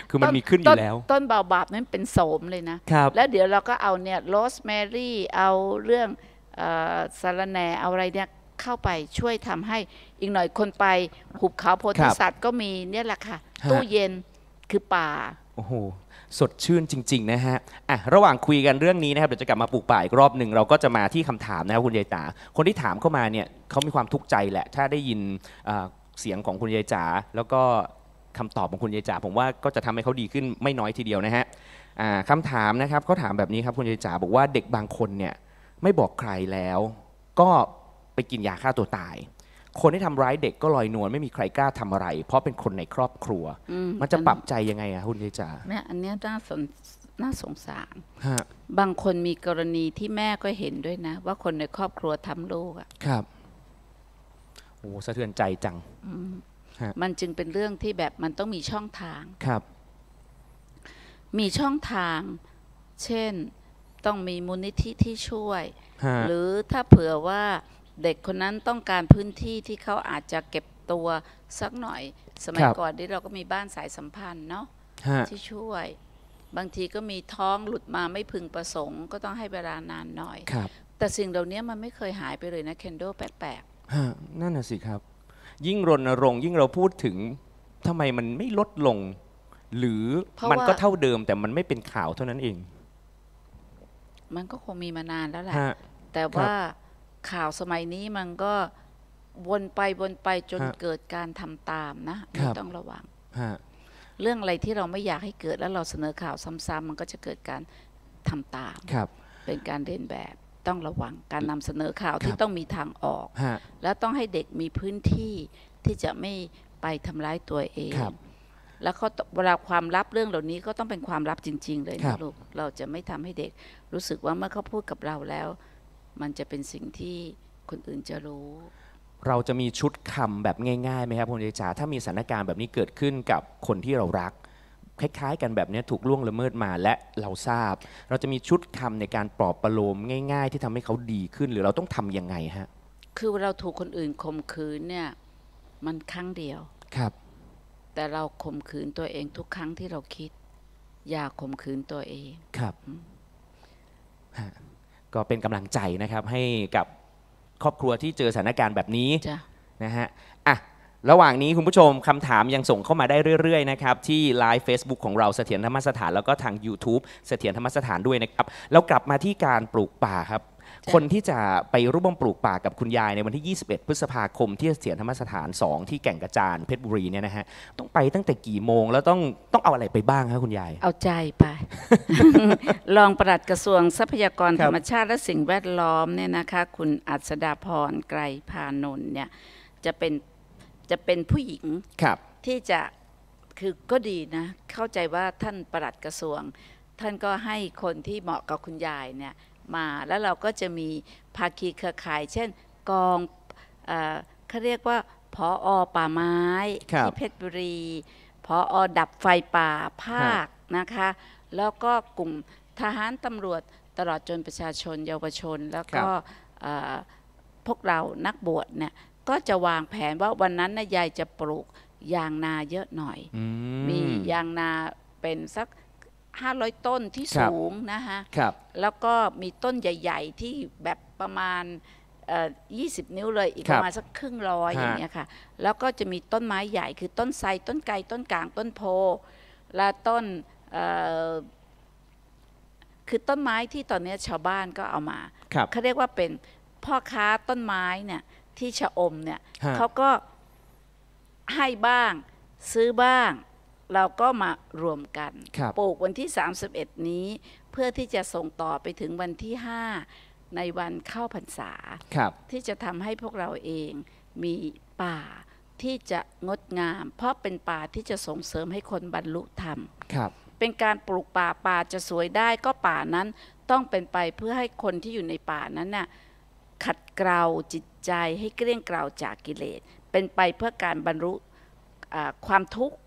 Speaker 1: คือมันมีขึ้นอยู่แล้ว
Speaker 2: ต้นเบาบาบนั้นเป็นโสมเลยนะแล้วเดี๋ยวเราก็เอาเนี่ยโรสแมรี่เอาเรื่องสารแหน่เอาอะไรเนี่ยเข้าไปช่วยทำให้อีกหน่อยคนไป หุบเขาโพธิสัตว์ก็มีเนี่ยแหละค่ะ ตู้เย็นคือป่า
Speaker 1: โอ้โห สดชื่นจริงๆนะฮะ อ่ะ ระหว่างคุยกันเรื่องนี้นะครับ เดี๋ยวจะกลับมาปลูกป่าอีกรอบหนึ่ง เราก็จะมาที่คำถามนะครับคุณยายตาคนที่ถามเข้ามาเนี่ยเขามีความทุกข์ใจแหละ ถ้าได้ยินเสียงของคุณยายจ๋าแล้วก็คำตอบของคุณยายจ๋าผมว่าก็จะทำให้เขาดีขึ้นไม่น้อยทีเดียวนะฮะคำถามนะครับเขาถามแบบนี้ครับคุณยายจ๋าบอกว่าเด็กบางคนเนี่ย ไม่บอกใครแล้วก็ไปกินยาฆ่าตัวตาย คนที่ทำร้ายเด็กก็ลอยนวลไม่มีใครกล้าทำอะไร เพราะเป็นคนในครอบครัว มันจะปรับใจยังไงอะคุณธิจา
Speaker 2: เนี่ย อันเนี้ยน่าสนน่าสงสารบางคนมีกรณีที่แม่ก็เห็นด้วยนะ ว่าคนในครอบครัวทำลูกอะ
Speaker 1: ครับ โอ้สะเทือนใจจัง
Speaker 2: มันจึงเป็นเรื่องที่แบบมันต้องมีช่องทาง ครับ มีช่องทาง เช่นต้องมีมูลนิธิที่ช่วย หรือถ้าเผื่อว่าเด็กคนนั้นต้องการพื้นที่ที่เขาอาจจะเก็บตัวสักหน่อย สมัยก่อนที่เราก็มีบ้านสายสัมพันธ์เนาะะที่ช่วย บางทีก็มีท้องหลุดมาไม่พึงประสงค์ก็ต้องให้เวลานานหน่อยครับ แต่สิ่งเหล่านี้มันไม่เคยหายไปเลยนะเคนโดแปลก
Speaker 1: ๆนั่นน่ะสิครับ ยิ่งรณรงค์ ยิ่งเราพูดถึงทำไมมันไม่ลดลง หรือมันก็เท่าเดิม แต่มันไม่เป็นข่าวเท่านั้นเอง
Speaker 2: มันก็คงมีมานานแล้วแหละแต่ว่าข่าวสมัยนี้มันก็วนไปวนไปจนเกิดการทำตามนะ ต้องระวังเรื่องอะไรที่เราไม่อยากให้เกิดแล้วเราเสนอข่าวซ้ำๆมันก็จะเกิดการทำตามครับ เป็นการเรียนแบบต้องระวัง การนำเสนอข่าวที่ต้องมีทางออกและต้องให้เด็กมีพื้นที่ที่จะไม่ไปทำร้ายตัวเองแล้วเขาเวลาความลับเรื่องเหล่านี้ก็ต้องเป็นความลับจริง ๆ เลยนะลูกเราจะไม่ทำให้เด็กรู้สึกว่าเมื่อเขาพูดกับเราแล้วมันจะเป็นสิ่งที่คนอื่นจะรู้
Speaker 1: เราจะมีชุดคำแบบง่ายๆไหมครับคุณเจจาถ้ามีสถานการณ์แบบนี้เกิดขึ้นกับคนที่เรารักคล้ายๆกันแบบนี้ถูกล่วงละเมิดมาและเราทราบ เราจะมีชุดคำในการปลอบประโลมง่ายๆ ที่ทำให้เขาดีขึ้นหรือเราต้องทํำยังไงฮะ
Speaker 2: คือเราถูกคนอื่นข่มขืนเนี่ย มันครั้งเดียวครับ แต่เราข่มขืนตัวเอง ทุกครั้งที่เราคิด อย่าข่มขืนตัวเองครับ
Speaker 1: ก็เป็นกำลังใจนะครับ ให้กับครอบครัวที่เจอสถานการณ์แบบนี้นะฮะอ่ะ ระหว่างนี้คุณผู้ชมคำถามยังส่งเข้ามาได้เรื่อยๆนะครับ ที่ไลฟ์ Facebook ของเราเสถียรธรรมสถานแล้วก็ทาง YouTube เสถียรธรรมสถานด้วยนะครับ แล้วกลับมาที่การปลูกป่าครับคนที่จะไปร่วมปลูกป่ากับคุณยายในวันที่ 21 พฤษภาคมที่เสียธรรมสถาน 2 ที่แก่งกระจานเพชรบุรีเนี่ยนะฮะต้องไปตั้งแต่กี่โมงแล้วต้องต้องเอาอะไรไปบ้างคะคุณยาย
Speaker 2: เอาใจไปรองประหลัดกระทรวงทรัพยากรธรรมชาติและสิ่งแวดล้อมเนี่ยนะคะ คุณอัศดาพรไกรพานนท์เนี่ยจะเป็นจะเป็นผู้หญิงครับ ที่จะคือก็ดีนะ เข้าใจว่าท่านประหลัดกระทรวง ท่านก็ให้คนที่เหมาะกับคุณยายเนี่ยมาแล้วเราก็จะมีภาคีเครือข่าย เช่นกองเขาเรียกว่าพออป่าไม้ที่เพชรบุรีพออดับไฟป่าภาคนะคะแล้วก็กลุ่มทหารตำรวจตลอดจนประชาชนเยาวชน แล้วก็พวกเรานักบวชเนี่ยก็จะวางแผนว่าวันนั้นนายใหญ่จะปลูกยางนาเยอะหน่อยมียางนาเป็นสัก500 ต้นที่สูงนะคะแล้วก็มีต้นใหญ่ ๆที่แบบประมาณยี่ส20นิ้วเลย อีกประมาณสักครึ่งร้อยอย่างเงี้ยค่ะ แล้วก็จะมีต้นไม้ใหญ่คือต้นไทรต้นไกรต้นกลางต้นโพและต้นคือต้นไม้ที่ตอนนี้ชาวบ้านก็เอามาเขาเรียกว่าเป็นพ่อค้าต้นไม้เนี่ยที่ชะอมเนี่ยเขาก็ให้บ้างซื้อบ้างเราก็มารวมกัน ปลูกวันที่ 31 นี้เพื่อที่จะส่งต่อไปถึงวันที่ 5 ในวันเข้าพรรษา ที่จะทำให้พวกเราเองมีป่าที่จะงดงาม เพราะเป็นป่าที่จะส่งเสริมให้คนบรรลุธรรมเป็นการปลูกป่าป่าจะสวยได้ก็ป่านั้นต้องเป็นไปเพื่อให้คนที่อยู่ในป่านั้นน่ะขัดเกลาจิตใจให้เกลี้ยงเกลาจากกิเลส เป็นไปเพื่อการบรรลุความทุกข์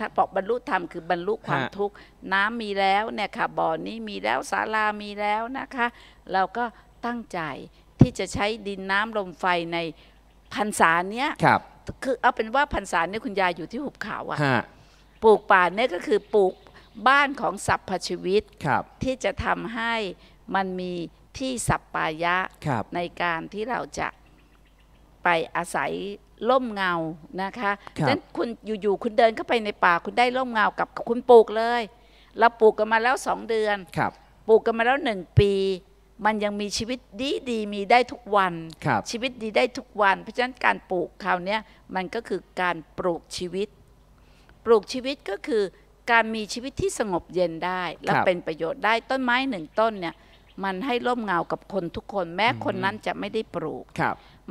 Speaker 2: ถ้าบอกบรรลุธรรมคือบรรลุความทุกข์ น้ำมีแล้วเนี่ยค่ะบ่อนี้มีแล้วศาลามีแล้วนะคะ เราก็ตั้งใจที่จะใช้ดินน้ำลมไฟในพรรษาเนี้ยคือเอาเป็นว่าพรรษาเนี้ยคุณยายอยู่ที่หุบเขาอะปลูกป่าเนี่ยก็คือปลูกบ้านของสัพพชีวิตที่จะทำให้มันมีที่สัปปายะ ในการที่เราจะไปอาศัยร่มเงานะคะ ฉะนั้นคุณอยู่ๆคุณเดินเข้าไปในป่าคุณได้ร่มเงากับคุณปลูกเลย เราปลูกกันมาแล้วสองเดือนครับปลูกกันมาแล้วหนึ่งปี มันยังมีชีวิตดีดีมีได้ทุกวัน ชีวิตดีได้ทุกวัน เพราะฉะนั้นการปลูกคราวนี้มันก็คือการปลูกชีวิต ปลูกชีวิตก็คือการมีชีวิตที่สงบเย็นได้ และเป็นประโยชน์ได้ต้นไม้หนึ่งต้นเนี่ยมันให้ร่มเงากับคนทุกคน แม้คนนั้นจะไม่ได้ปลูก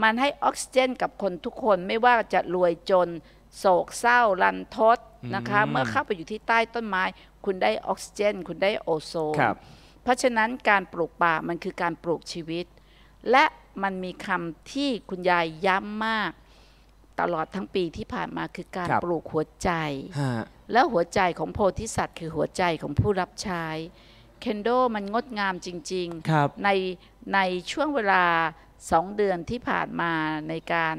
Speaker 2: มันให้ออกซิเจนกับคนทุกคนไม่ว่าจะรวยจนโศก เศร้ารันทดนะคะเมื่อเข้าไปอยู่ที่ใต้ต้นไม้ คุณได้ออกซิเจน คุณได้โอโซนเพราะฉะนั้นการปลูกป่ามันคือการปลูกชีวิต และมันมีคำที่คุณยายย้ำมาก ตลอดทั้งปีที่ผ่านมาคือการรปลูกหัวใจแล้วหัวใจของโพธิสัตว์ คือหัวใจของผู้รับใช้เคนโดมันงดงามจริง ๆ ในในช่วงเวลาสองเดือนที่ผ่านมาในการ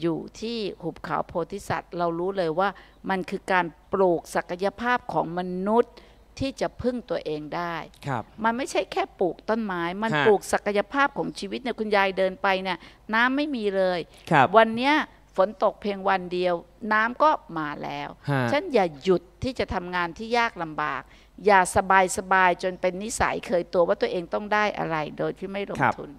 Speaker 2: อยู่ที่หุบเขาโพธิสัตว์ เรารู้เลยว่า มันคือการปลูกศักยภาพของมนุษย์ที่จะพึ่งตัวเองได้ มันไม่ใช่แค่ปลูกต้นไม้ มันปลูกศักยภาพของชีวิตเนี่ยคุณยายเดินไปเนี่ยน้ำไม่มีเลย วันเนี้ยฝนตกเพียงวันเดียว น้ำก็มาแล้วฉันอย่าหยุดที่จะทำงานที่ยากลำบากอย่าสบายสบายจนเป็นนิสัยเคยตัวว่าตัวเองต้องได้อะไรโดยที่ไม่ลงทุน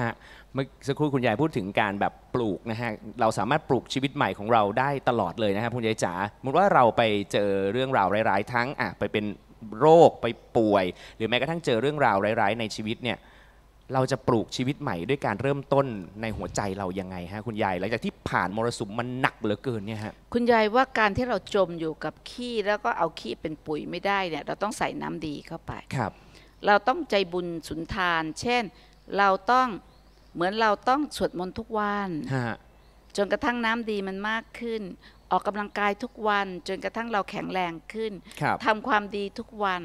Speaker 1: ฮะเมื่อสักครู่คุณยายพูดถึงการแบบปลูกนะฮะเราสามารถปลูกชีวิตใหม่ของเราได้ตลอดเลยนะฮะคุณยายจ๋าสมมติว่าเราไปเจอเรื่องราวร้ายๆ ทั้งอ่ะไปเป็นโรคไปป่วย หรือแม้กระทั่งเจอเรื่องราวร้ายๆ ในชีวิตเนี่ยเราจะปลูกชีวิตใหม่ด้วยการเริ่มต้นในหัวใจเรายังไงฮะคุณยายหลังจากที่ผ่านมรสุมมันหนักเหลือเกินเนี่ยฮะ
Speaker 2: คุณยายว่าการที่เราจมอยู่กับขี้แล้วก็เอาขี้เป็นปุ๋ยไม่ได้เนี่ยเราต้องใส่น้ำดีเข้าไปครับ เราต้องใจบุญสุนทาน เช่นเราต้องเหมือนเราต้องสวดมนต์ทุกวันจนกระทั่งน้ำดีมันมากขึ้น ออกกำลังกายทุกวัน จนกระทั่งเราแข็งแรงขึ้น ทำความดีทุกวัน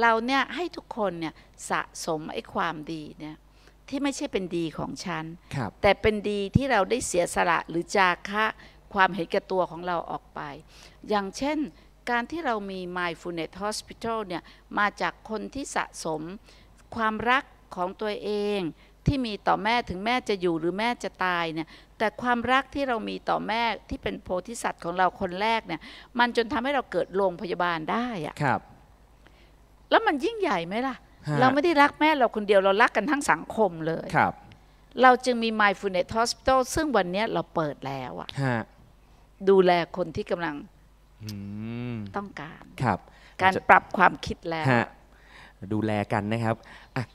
Speaker 2: เราเนี่ยให้ทุกคนเนี่ยสะสมไอ้ความดีเนี่ยที่ไม่ใช่เป็นดีของฉัน แต่เป็นดีที่เราได้เสียสละหรือจาคะความเห็นแก่ตัวของเราออกไป อย่างเช่นการที่เรามี mindfulness hospital เนี่ยมาจากคนที่สะสม ความรักของตัวเองที่มีต่อแม่ถึงแม่จะอยู่หรือแม่จะตายเนี่ยแต่ความรักที่เรามีต่อแม่ที่เป็นโพธิสัตว์ของเราคนแรกเนี่ยมันจนทำให้เราเกิดโรงพยาบาลได้อะครับ แล้วมันยิ่งใหญ่ไหมล่ะเราไม่ได้รักแม่เราคนเดียวเรารักกันทั้งสังคมเลยครับ เราจึงมี mindfulness hospital ซึ่งวันนี้เราเปิดแล้วอะดูแลคนที่กำลังต้องการ ครับ การปรับความคิดแล้ว
Speaker 1: ดูแลกันนะครับ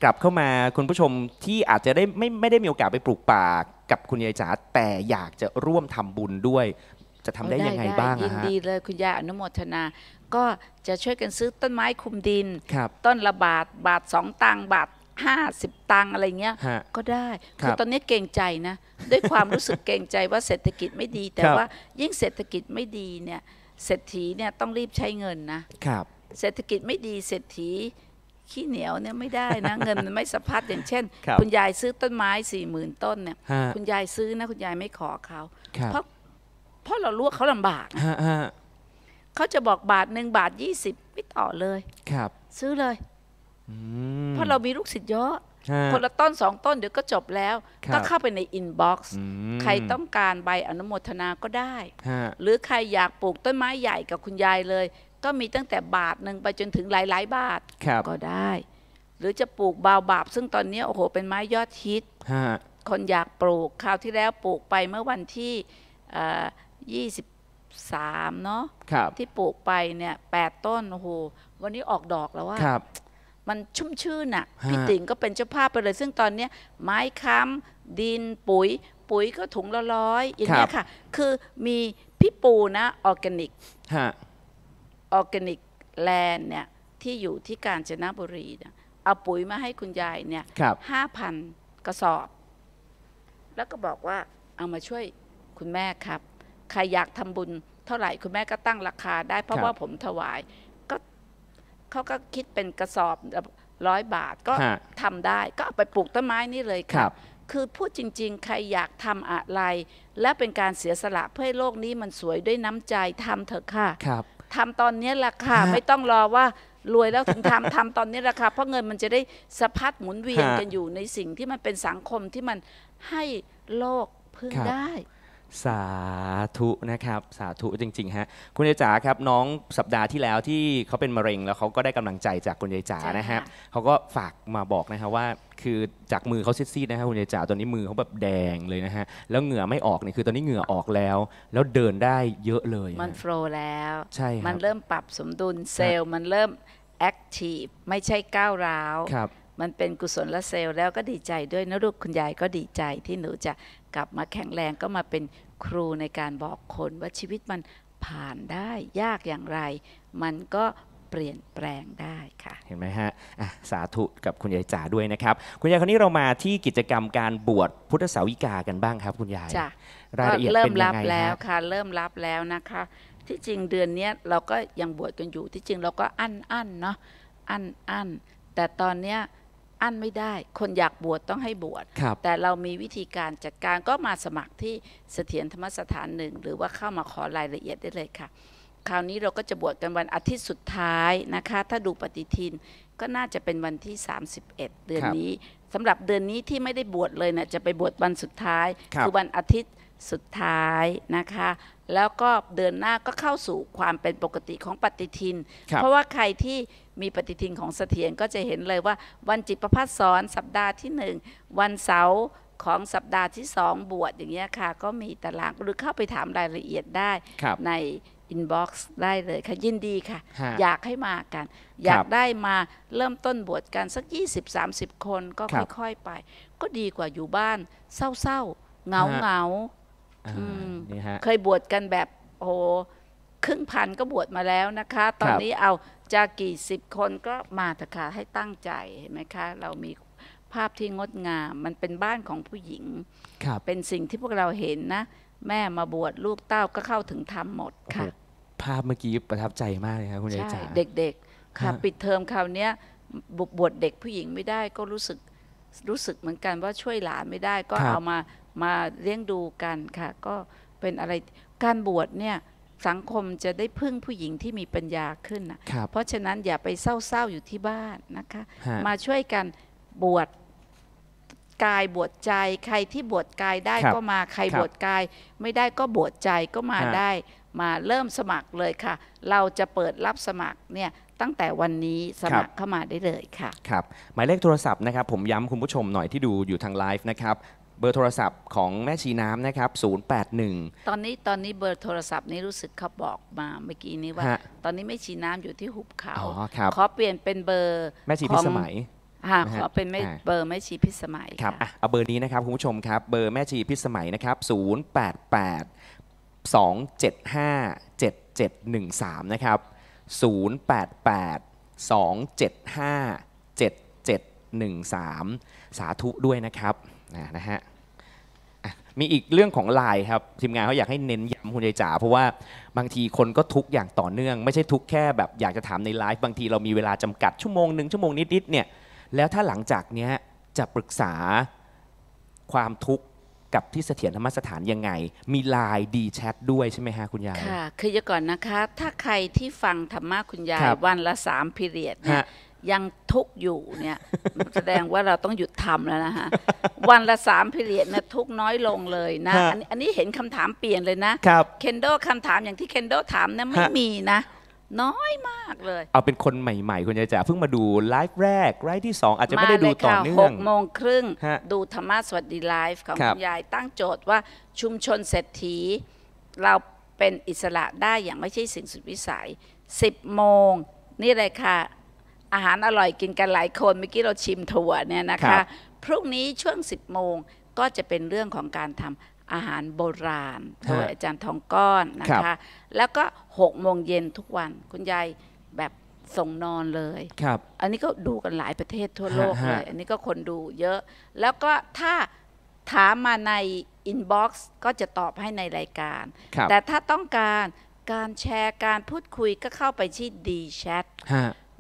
Speaker 1: กลับเข้ามา คุณผู้ชมที่อาจจะได้ไม่ไม่ได้มีโอกาสไปปลูกป่ากับคุณยายจ๋าแต่อยากจะร่วมทำบุญด้วยจะทำได้ยังไงบ้างยินดี
Speaker 2: เลยคุณยายอนุโมทนา ก็จะช่วยกันซื้อต้นไม้คุมดินต้นละบาทบาทสองตังบาทห้าสิบตังอะไรเงี้ยก็ได้คือตอนนี้เกรงใจนะด้วยความรู้สึกเกรงใจว่าเศรษฐกิจไม่ดี แต่ว่ายิ่งเศรษฐกิจไม่ดีเนี่ยเศรษฐีเนี่ยต้องรีบใช้เงินนะครับเศรษฐกิจไม่ดีเศรษฐีขี้เหนียวเนี่ยไม่ได้นะเงินมันไม่สะพัดอย่างเช่น คุณยายซื้อต้นไม้สี่หมื่นต้นเนี่ยคุณยายซื้อนะคุณยายไม่ขอเขา เพราะพราะเราลวกเขาลำบาก เขาจะบอกบาทหนึ่งบาทยี่สิบไม่ต่อเลย ครับ ซื้อเลยเพราะเรามีลูกศิษย์เยอะ คนละต้นสองต้นเดี๋ยวก็จบแล้ว ก็เข้าไปในอินบ็อกซ์ใครต้องการใบอนุโมทนาก็ได้ หรือใครอยากปลูกต้นไม้ใหญ่กับคุณยายเลย ก็มีตั้งแต่บาทหนึ่งไปจนถึงหลายๆ บาทบาทก็ได้ หรือจะปลูกบาวบาบซึ่งตอนนี้โอ้โหเป็นไม้ยอดฮิตคนอยากปลูกคราวที่แล้วปลูกไปเมื่อวันที่ยี่สิบสามเนาะที่ปลูกไปเนี่ยแปดต้นโอ้โหวันนี้ออกดอกแล้วว่ามันชุ่มชื่นอะพี่ติ๋งก็เป็นเจ้าภาพไปเลยซึ่งตอนเนี้ยไม้ค้ำดิน ปุ๋ย ปุ๋ยก็ถุงละร้อยอย่างเงี้ยค่ะ คือมีพี่ปูนะออร์แกนิกออร์แกนิกแลนด์เนี่ยที่อยู่ที่กาญจนบุรีนยเอาปุ๋ยมาให้คุณยายเนี่ยห้าพันกระสอบ แล้วก็บอกว่าเอามาช่วยคุณแม่ครับใครอยากทำบุญเท่าไหร่คุณแม่ก็ตั้งราคาได้เพราะว่าผมถวายก็เขาก็คิดเป็นกระสอบร้อยบาทก็ทำได้ ก็เอาไปปลูกต้นไม้นี่เลยครับ คือพูดจริงๆ ใครอยากทำอะไร และเป็นการเสียสละเพื่อให้โลกนี้มันสวยด้วยน้ำใจทำเถอะค่ะครับ ทำตอนนี้ละค่ะไม่ต้องรอว่ารวยแล้วถึงทำทำตอนนี้ละค่ะเพราะเงินมันจะได้สะพัดหมุนเวียนกันอยู่ในสิ่งที่มันเป็นสังคมที่มันให้โลกพึ่งได้
Speaker 1: สาธุนะครับสาธุจริงๆฮะคุณยายจ๋าครับน้องสัปดาห์ที่แล้วที่เขาเป็นมะเร็ง แล้วเขาก็ได้กำลังใจจากคุณยายจ๋านะฮะเขาก็ฝากมาบอกนะฮะว่า คือจากมือเขาซีดๆนะฮะคุณยายจ๋าตอนนี้มือเขาแบบแดงเลยนะฮะแล้วเหงื่อไม่ออกเนี่ยคือตอนนี้เหงื่อออกแล้ว แล้วเดินได้เยอะเลยม
Speaker 2: ันโฟล์แล้วใช่ มันเริ่มปรับสมดุลเซลล์มันเริ่มแอคทีฟไม่ใช่ก้าวร้าวครับมันเป็นกุศลละเซลล์แล้ว ก็ดีใจด้วยนะลูกคุณยายก็ดีใจที่หนูจะกลับมาแข็งแรงก็มาเป็นครูในการบอกคน ว่าชีวิตมันผ่านได้ยากอย่างไร มันก็เปลี่ยนแปลงได้ค่ะ
Speaker 1: เห็นไหมฮะะสาธุกับคุณยายจ๋าด้วยนะครับ คุณยายคนนี้เรามาที่กิจกรรมการบวชพุทธสาวิกากันบ้างครับ คุณยายจ้ะ
Speaker 3: รายละเอียดเป็นยังไงแล้ว
Speaker 2: ค่ะเริ่มรับแล้วนะคะ ที่จริงเดือนนี้เราก็ยังบวชกันอยู่ที่จริงเราก็อั้นอั้นเนาะอั้นอั้นแต่ตอนเนี้ยอั้นไม่ได้คนอยากบวชต้องให้บวชแต่เรามีวิธีการจัดการก็มาสมัครที่เสถียรธรรมสถานหนึ่งหรือว่าเข้ามาขอรายละเอียดได้เลยค่ะคราวนี้เราก็จะบวชกันวันอาทิตย์สุดท้ายนะคะ ถ้าดูปฏิทินก็น่าจะเป็นวันที่ 31 เดือนนี้สำหรับเดือนนี้ที่ไม่ได้บวชเลยเนะจะไปบวชวันสุดท้ายคคือวันอาทิตย์สุดท้ายนะคะ แล้วก็เดือนหน้าก็เข้าสู่ความเป็นปกติของปฏิทิน เพราะว่าใครที่มีปฏิทินของเสถียรก็จะเห็นเลยว่า วันจิตประพัฒสอนสัปดาห์ที่ 1 วันเสาร์ของสัปดาห์ที่ 2 บวชอย่างเงี้ยค่ะ ก็มีตารางหรือเข้าไปถามรายละเอียดได้ ในอินบ็อกซ์ได้เลยค่ะยินดีค่ะ อยากให้มากัน อยากได้มาเริ่มต้นบวชกันสัก 20-30 คนก็ค่อย ๆไป ก็ดีกว่าอยู่บ้านเศร้าๆเงาเเคยบวชกันแบบโอ้ครึ่งพันก็บวชมาแล้วนะคะ ตอนนี้เอาจะกี่สิบคนก็มาเถอะค่ะให้ตั้งใจเห็นไหมคะเรามีภาพที่งดงาม มันเป็นบ้านของผู้หญิง เป็นสิ่งที่พวกเราเห็นนะ แม่มาบวชลูกเต้าก็เข้าถึงธรรมหมด
Speaker 1: ค่ะภาพเมื่อกี้ประทับใจมากเ
Speaker 3: ลยครับคุณยายจ๋าเ
Speaker 2: ด็กๆค่ะ ปิดเทอมคราวนี้บวชเด็กผู้หญิงไม่ได้ก็รู้สึกรู้สึกเหมือนกันว่าช่วยหลานไม่ได้ก็เอามามาเลี้ยงดูกันค่ะ ก็เป็นอะไรการบวชเนี่ยสังคมจะได้พึ่งผู้หญิงที่มีปัญญาขึ้นนะเพราะฉะนั้นอย่าไปเศร้าๆอยู่ที่บ้านนะคะ มาช่วยกันบวชกายบวชใจ ใครที่บวชกายได้ก็มาใครบวชกายไม่ได้ก็บวชใจก็มาได้ มาเริ่มสมัครเลยค่ะ เราจะเปิดรับสมัครเนี่ยตั้งแต่วันนี้สมัครเข้ามาได้เลยค่ะ
Speaker 1: ครับหมายเลขโทรศัพท์นะครับผมย้ำคุณผู้ชมหน่อยที่ดูอยู่ทางไลฟ์นะครับเบอร์โทรศัพท์ของแม่ชีน้ำนะครับ
Speaker 3: 081
Speaker 2: ตอนนี้ตอนนี้เบอร์โทรศัพท์นี้รู้สึกเขาบอกมาเมื่อกี้นี้ว่า ตอนนี้แม่ชีน้ำอยู่ที่หุบเขาขอเปลี่ยนเป็นเบอร์แม่ชีพิสมัยะขอเป็นเบอร์แม่ชีพิสมัย คร
Speaker 1: ับอ่ะเอาเบอร์นี้นะครับคุณผู้ชมครับ เบอร์แม่ชีพิสมัยนะครับ 088 275 7713 นะครับ 088 275 7713 สาธุด้วยนะครับนะฮะมีอีกเรื่องของไลน์ครับทีมงานเขาอยากให้เน้นย้ำคุณยายจ๋าเพราะว่าบางทีคนก็ทุกอย่างต่อเนื่อง ไม่ใช่ทุกแค่แบบ อยากจะถามในไลฟ์บางทีเรามีเวลาจำกัดชั่วโมงหนึ่งชั่วโมงนิด ๆ เนี่ย แล้วถ้าหลังจากเนี้ยจะปรึกษาความทุกข์กับที่เสถียรธรรมสถานยังไง มีไลน์ดีแชทด้วยใช่ไหมฮะคุณยายค
Speaker 2: ่ะคือจะก่อนนะคะถ้าใครที่ฟังธรรมะคุณยายวันละสามพิเรียดเนี่ยยังทุกอยู่เนี่ย แสดงว่าเราต้องหยุดทำแล้วนะฮะ วันละสามพิเรียนนะทุกน้อยลงเลยนะ อันนี้เห็นคำถามเปลี่ยนเลยนะ ครับ เคนโดคำถามอย่างที่เคนโดถามนะไม่มีนะ น้อยมากเลย
Speaker 1: เอาเป็นคนใหม่ๆคุณยายจ๋าเพิ่งมาดูไลฟ์แรกไลฟ์ที่ 2 อาจจะไม่ได้ดูต่อเนื่องหก
Speaker 2: โมงครึ่งดูธรรมะสวัสดีไลฟ์ของคุณยายตั้งโจทย์ว่าชุมชนเศรษฐี เราเป็นอิสระได้อย่างไม่ใช่สิ่งสุดวิสัย 10โมงนี่เลยค่ะอาหารอร่อยกินกันหลายคนเมื่อกี้เราชิมถั่วเนี่ยนะคะคะพรุ่งนี้ช่วง 10โมงก็จะเป็นเรื่องของการทำอาหารโบราณโดยอาจารย์ทองก้อนนะคะคะแล้วก็6โมงเย็นทุกวันคุณยายแบบส่งนอนเลยครับ อันนี้ก็ดูกันหลายประเทศทั่วโลกเลยอันนี้ก็คนดูเยอะแล้วก็ถ้าถามมาในอินบ็อกซ์ก็จะตอบให้ในรายการรแต่ถ้าต้องการการแชร์การพูดคุยก็เข้าไปที่ดีแชท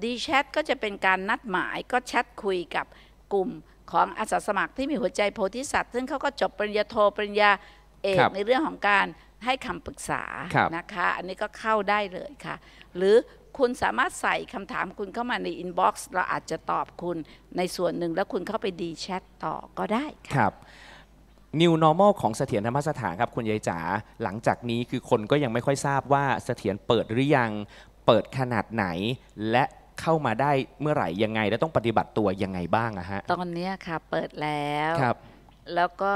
Speaker 2: ดีแชทก็จะเป็นการนัดหมายก็แชทคุยกับกลุ่มของอาสาสมัครที่มีหัวใจโพธิสัตว์ ซึ่งเขาก็จบปริญญาโทปริญญาเอกในเรื่องของการให้คำปรึกษานะคะ อันนี้ก็เข้าได้เลยค่ะ หรือคุณสามารถใส่คำถามคุณเข้ามาในอินบ็อกซ์เราอาจจะตอบคุณในส่วนหนึ่งแล้วคุณเข้าไปดีแชทต่อก็ได้
Speaker 1: ครับ New Normal ของเสถียรธรรมสถานครับคุณยายจ๋าหลังจากนี้คือคนก็ยังไม่ค่อยทราบว่าเสถียรเปิดหรือยังเปิดขนาดไหนและเข้ามาได้เมื่อไหร่ยังไงและต้องปฏิบัติตัวยังไงบ้างอะฮะ
Speaker 2: ตอนนี้ค่ะ เปิดแล้วครับ แล้วก็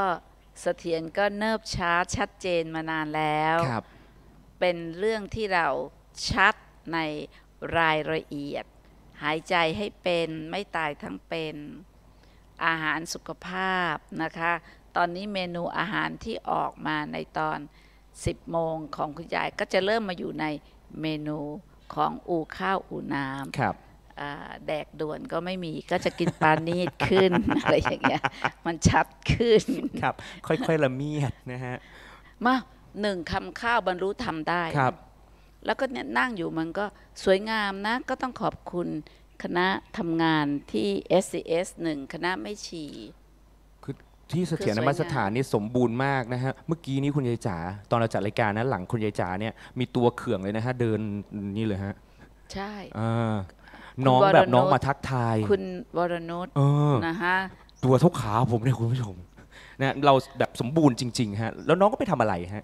Speaker 2: เสถียรก็เนิบช้า ชัดเจนมานานแล้ว ครับ เป็นเรื่องที่เราชัดในรายละเอียด หายใจให้เป็นไม่ตายทั้งเป็นอาหารสุขภาพนะคะ ตอนนี้เมนูอาหารที่ออกมาในตอน 10โมงของคุณยายก็จะเริ่มมาอยู่ในเมนูของอู่ข้าวอู่น้ำครับแดกด่วนก็ไม่มีก็จะกินปลานีดขึ้น อะไรอย่างเงี้ย มันชัดขึ้น ครับ ค่อยๆ ละเมียดนะฮะ มาหนึ่งคำข้าวบรรลุทำได้ ครับ แล้วก็เนี่ยนั่งอยู่มันก็สวยงามนะ ก็ต้องขอบคุณคณะทำงานที่ SCS 1คณะไม่ฉี่
Speaker 1: ที่เสถียรรมสถานนี่สมบูรณ์มากนะฮะ เมื่อกี้นี้คุณยายจ๋าตอนเราจัดรายการนะหลังคุณยายจ๋าเนี่ยมีตัวเขื่องเลยนะฮะเดินนี่เลยฮะใช่น้องแบบน้องมาทักทายคุ
Speaker 2: ณวรนุชนะฮะ
Speaker 1: ตัวเท่าขาผมเนี่ยคุณผู้ชมนะเราแบบสมบูรณ์จริงๆฮะ แล้วน้องก็ไปทำอะไรฮะ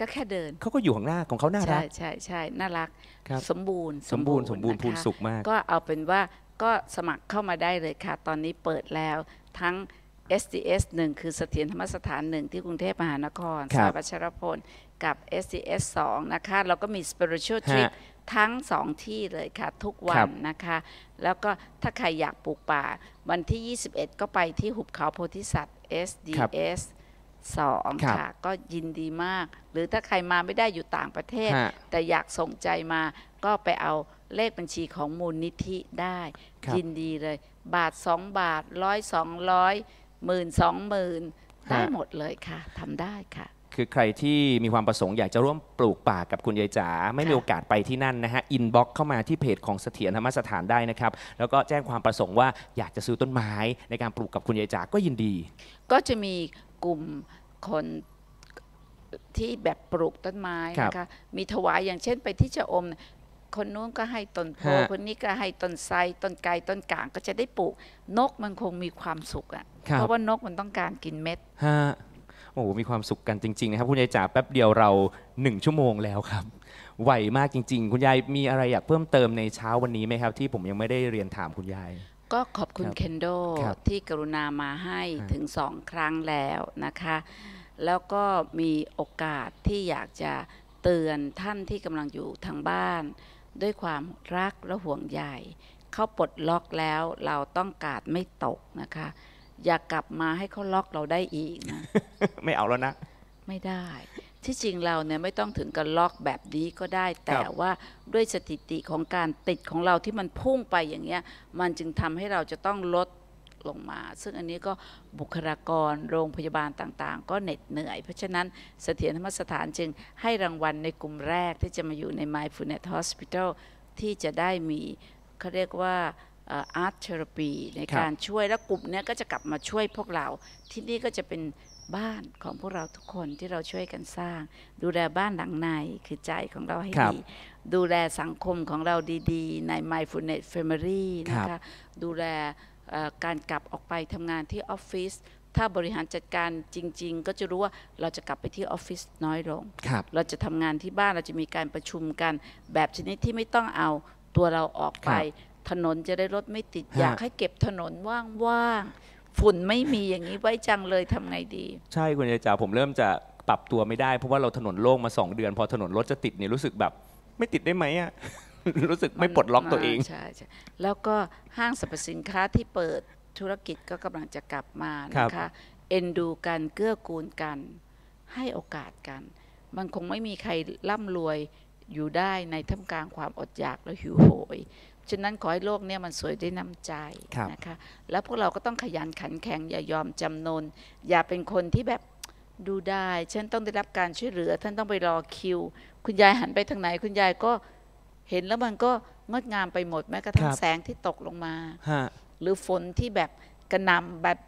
Speaker 2: ก็แค่เดินเขาก็อยู่
Speaker 1: ข้างหน้าของเขาหน้ารักใช่ใช
Speaker 2: ่ใช่น่ารักสมบูรณ์
Speaker 1: สมบูรณ์สมบูรณ์พูนสุขมาก ก็
Speaker 2: เอาเป็นว่าก็สมัครเข้ามาได้เลยค่ะตอนนี้เปิดแล้วทั้ง s D s 1 คือเสถียรธรรมสถานหนึ่งที่กรุงเทพมหานคร สายวัชรพลกับ s D s 2 นะคะ เราก็มี Spiritual Trip ทั้งสองที่เลยค่ะทุกวันนะคะ แล้วก็ถ้าใครอยากปลูกป่าวันที่ 21 ก็ไปที่หุบเขาโพธิสัตว์ SDS 2คงค่ะ ก็ยินดีมาก หรือถ้าใครมาไม่ได้อยู่ต่างประเทศ แต่อยากส่งใจมาก็ไปเอาเลขบัญชีของมูลนิธิได้ ยินดีเลย บาทสองบาทร้อยสองร้อยหมื่นสองหมื่นได้หมดเลยค่ะทำได้ค่ะ
Speaker 1: คือใครที่มีความประสงค์อยากจะร่วมปลูกป่ากับคุณยายจ๋าไม่มีโอกาสไปที่นั่นนะฮะอินบ็อกเข้ามาที่เพจของเสถียรธรรมสถานได้นะครับ แล้วก็แจ้งความประสงค์ว่าอยากจะซื้อต้นไม้ ในการปลูกกับคุณยายจ๋าก็ยินดี
Speaker 2: ก็จะมีกลุ่มคนที่แบบปลูกต้นไม้นะคะมีถวายอย่างเช่นไปที่ชะอมคนนู้นก็ให้ต้นโพ คนนี้ก็ให้ต้นไทรต้นไกลต้นกลาง ก็จะได้ปลูก นกมันคงมีความสุขอะเพราะว่านกมันต้องการกินเม็ด
Speaker 1: ฮะโอ้โห มีความสุขกันจริง ๆ นะครับ คุณยายจ๋า แป๊บเดียวเราหนึ่งชั่วโมงแล้วครับ ไหวมากจริง ๆ คุณยาย มีอะไรอยากเพิ่มเติมในเช้าวันนี้ไหมครับ ที่ผมยังไม่ได้เรียนถามคุณยาย
Speaker 2: ก็ขอบคุณเคนโดที่กรุณามาให้ถึงสองครั้งแล้วนะคะ แล้วก็มีโอกาสที่อยากจะเตือนท่านที่กำลังอยู่ทางบ้านด้วยความรักและห่วงใยเขาปลดล็อกแล้วเราต้องกาดไม่ตกนะคะ อย่ากลับมาให้เขาล็อกเราได้อีกนะ ไม่เอาแล้วนะ ไม่ได้ ที่จริงเราเนี่ยไม่ต้องถึงกับล็อกแบบนี้ก็ได้ แต่ว่าด้วยสถิติของการติดของเราที่มันพุ่งไปอย่างเงี้ย มันจึงทำให้เราจะต้องลดลงมาซึ่งอันนี้ก็บุคลากรโรงพยาบาลต่างๆ ก็เหน็ดเหนื่อย เพราะฉะนั้นเสถียรธรรมสถานจึงให้รางวัลในกลุ่มแรกที่จะมาอยู่ใน Mindfulness Hospital ที่จะได้มีเขาเรียกว่าอาร์ตเทอราปีในการช่วย และกลุ่มนี้ก็จะกลับมาช่วยพวกเราที่นี่ก็จะเป็นบ้านของพวกเราทุกคนที่เราช่วยกันสร้าง ดูแลบ้านหลังในคือใจของเราให้ดี ดูแลสังคมของเราดีๆ ใน Mindfulness Family นะคะดูแลการกลับออกไปทำงานที่ออฟฟิศถ้าบริหารจัดการจริงๆ ก็จะรู้ว่าเราจะกลับไปที่ออฟฟิศน้อยลงรเราจะทำงานที่บ้าน เราจะมีการประชุมกัน แบบชนิดที่ไม่ต้องเอา ตัวเราออกไป ถนนจะได้รถไม่ติดอยากให้เก็บถนนว่างๆฝุ่นไม่มีอย่างนี้ไว้จังเลยทำไงดี
Speaker 1: ใช่ คุณยายจ๋าผมเริ่มจะปรับตัวไม่ได้ เพราะว่าเราถนนโล่งมา2เดือนพอถนนรถจะติดเนี่ยรู้สึกแบบ ไม่ติดได้ไหมอะรู้สึกไม่ปลดล็อกตัวเองใช่ใช่
Speaker 2: แล้วก็ห้างสรรพสินค้าที่เปิดธุรกิจก็กำลังจะกลับมานะคะเอ็นดูกันเกื้อกูลกัน ให้โอกาสกัน มันคงไม่มีใครร่ำรวยอยู่ได้ในท่ามกลางความอดอยากและหิวโหย ฉะนั้นขอให้โลกเนี่ยมันสวยได้น้ำใจนะคะแล้วพวกเราก็ต้องขยันขันแข็งอย่ายอมจำนน อย่าเป็นคนที่แบบดูได้ฉันต้องได้รับการช่วยเหลือท่านต้องไปรอคิว คุณยายหันไปทางไหนคุณยายก็เห็นแล้วมันก็งดงามไปหมด แม้กระทั่งแสงที่ตกลงมา หรือฝนที่แบบกระนำแบบ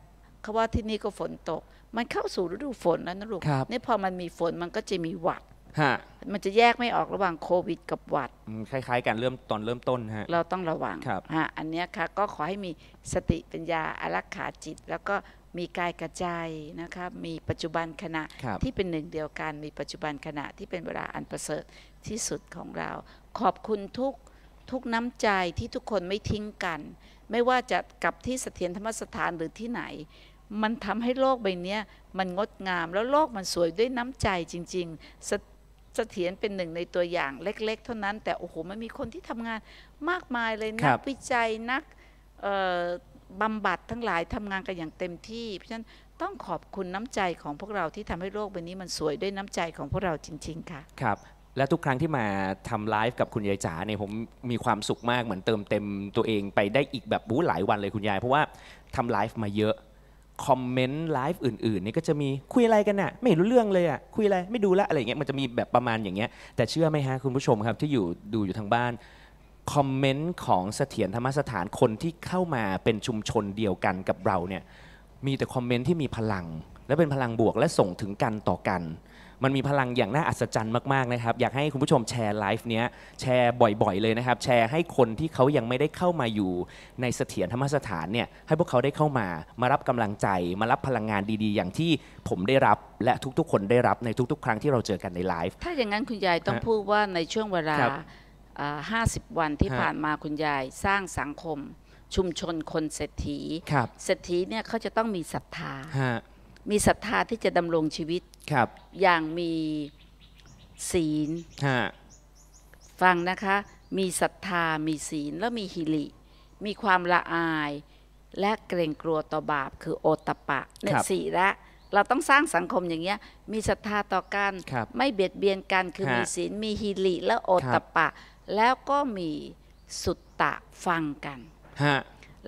Speaker 2: เขาว่าที่นี่ก็ฝนตก มันเข้าสู่ฤดูฝนแล้วนะลูกนี่พอมันมีฝนมันก็จะมีหวัด มันจะแยกไม่ออกระหว่างโควิดกับหวัด
Speaker 1: คล้ายๆกันเริ่มตอนเริ่มต้นฮะเรา
Speaker 2: ต้องระวังอันนี้ค่ะ ก็ขอให้มีสติปัญญาอารักขาจิต แล้วก็มีกายกะจใจนะคะมีปัจจุบันขณะที่เป็นหนึ่งเดียวกันมีปัจจุบันขณะที่เป็นเวลาอันประเสริฐที่สุดของเรา ขอบคุณทุกทุกน้ำใจที่ทุกคนไม่ทิ้งกัน ไม่ว่าจะกลับที่เสถียนธรรมสถานหรือที่ไหนมันทำให้โลกใบเนี้ยมันงดงาม แล้วโลกมันสวยด้วยน้ำใจจริงๆสเสถียรเป็นหนึ่งในตัวอย่างเล็ก ๆ เท่านั้นแต่โอ้โหมันมีคนที่ทำงานมากมายเลยนักวิจัยนักเอ่อบำบัดทั้งหลายทำงานกันอย่างเต็มที่เพราะฉะนั้นต้องขอบคุณน้ำใจของพวกเราที่ทำให้โลกใบนี้มันสวยด้วยน้ำใจของพวกเราจริงๆค่ะ
Speaker 1: ครับ และทุกครั้งที่มาทำไลฟ์กับคุณยายจ๋าเนี่ยผมมีความสุขมากเหมือนเติมเต็มตัวเอง ไปได้อีกแบบบู๊หลายวันเลยคุณยาย เพราะว่าทำไลฟ์มาเยอะคอมเมนต์ไลฟ์อื่นๆนี่ก็จะมีคุยอะไรกันน่ะไม่รู้เรื่องเลยอ่ะคุยอะไรไม่ดูละอะไรอย่างเงี้ยมันจะมีแบบประมาณอย่างเงี้ยแต่เชื่อไหมฮะคุณผู้ชมครับที่อยู่ดูอยู่ทางบ้านคอมเมนต์ของเสถียรธรรมสถานคนที่เข้ามาเป็นชุมชนเดียวกันกับเราเนี่ยมีแต่คอมเมนต์ที่มีพลัง และเป็นพลังบวกและส่งถึงกันต่อกัน มันมีพลังอย่างน่าอัศจรรย์มากๆนะครับ อยากให้คุณผู้ชมแชร์ไลฟ์เนี้ยแชร์บ่อยๆ เลยนะครับ แชร์ให้คนที่เขายังไม่ได้เข้ามาอยู่ ในเสถียรธรรมสถานเนี่ยให้พวกเขาได้เข้ามามารับกำลังใจ มารับพลังงานดี ๆ อย่างที่ผมได้รับ และทุกๆ คนได้รับในทุก ๆ ครั้งท
Speaker 2: ี่เราเจอกันในไลฟ์ถ้าอย่างนั้นคุณยายต้องพูดว่าในช่วงเวลา50 วันที่ผ่านมาคุณยายสร้างสังคมชุมชนคนเศรษฐี เศรษฐีเนี่ยเขาจะต้องมีศรัทธามีศรัทธาที่จะดำรงชีวิตอย่างมีศีลฟังนะคะมีศรัทธามีศีลแล้วมีฮิริมีความละอาย และเกรงกลัวต่อบาปคือโอตตปปะเนี่ยสี่ละเราต้องสร้างสังคมอย่างเงี้ยมีศรัทธาต่อกัน ไม่เบียดเบียนกันคือมีศีล มีฮิริและโอตตปะแล้วก็มีสุตตะฟังกัน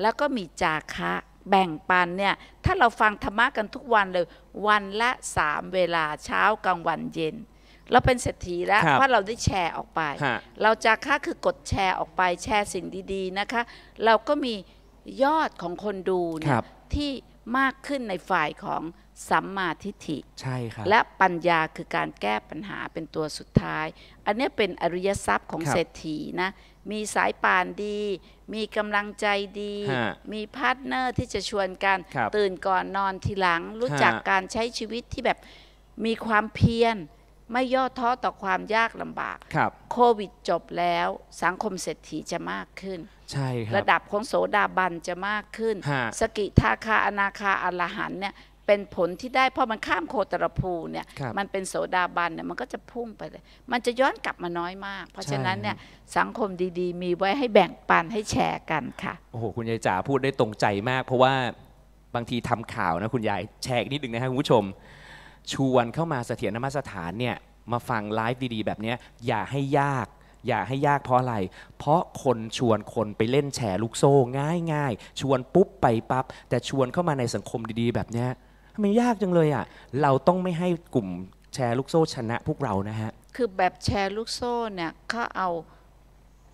Speaker 2: แล้วก็มีจาคะ แบ่งปันเนี่ย ถ้าเราฟังธรรมะกันทุกวันเลย วันละสาม เวลาเช้ากลางวันเย็น เราเป็นเศรษฐีแล้วเพราะเราได้แชร์ออกไป เราจาคะคือกดแชร์ออกไป แชร์สิ่งดี ๆนะคะ เราก็มียอดของคนดูเนี่ยที่มากขึ้นในฝ่ายของสัมมาทิฏฐิใช่ครับและปัญญาคือการแก้ปัญหาเป็นตัวสุดท้าย อันนี้เป็นอริยทรัพย์ของเศรษฐีนะ มีสายป่านดี มีกำลังใจดี มีพาร์ทเนอร์ที่จะชวนกันตื่นก่อนนอนทีหลัง รู้จักการใช้ชีวิตที่แบบมีความเพียรไม่ย่อท้อต่อความยากลำบากครับโควิดจบแล้วสังคมเศรษฐีจะมากขึ้น
Speaker 3: ใช่ครับระดับ
Speaker 2: ของโสดาบันจะมากขึ้น สกิทาคาอนาคาอัลหันเนี่ยเป็นผลที่ได้เพราะมันข้ามโคตรภูเนี่ย มันเป็นโสดาบันเนี่ยมันก็จะพุ่งไปเลย มันจะย้อนกลับมาน้อยมาก เพราะฉะนั้นเนี่ยสังคมดีๆ มีไว้ให้แบ่งปันให้แชร์กันค่ะ
Speaker 1: โอ้โหคุณยายจ๋าพูดได้ตรงใจมากเพราะว่าบางทีทำข่าวนะคุณยาย แชร์กนิดนึงนะครับคุณผู้ชม ชวนเข้ามาเสถียรธรรมสถานเนี่ยมาฟังไลฟ์ดี ๆแบบนี้อย่าให้ยาก อย่าให้ยากเพราะอะไรเพราะคนชวนคนไปเล่นแชร์ลูกโซ่ง่าย ๆ ชวนปุ๊บไปปับ๊บแต่ชวนเข้ามาในสังคมดี ๆ แบบนี้ทำไมยากจังเลยอ่ะ เราต้องไม่ให้กลุ่มแชร์ลูกโซ่ชนะ พวกเรานะฮะ
Speaker 2: คือแบบแชร์ลูกโซ่เนี่ยเขาเอา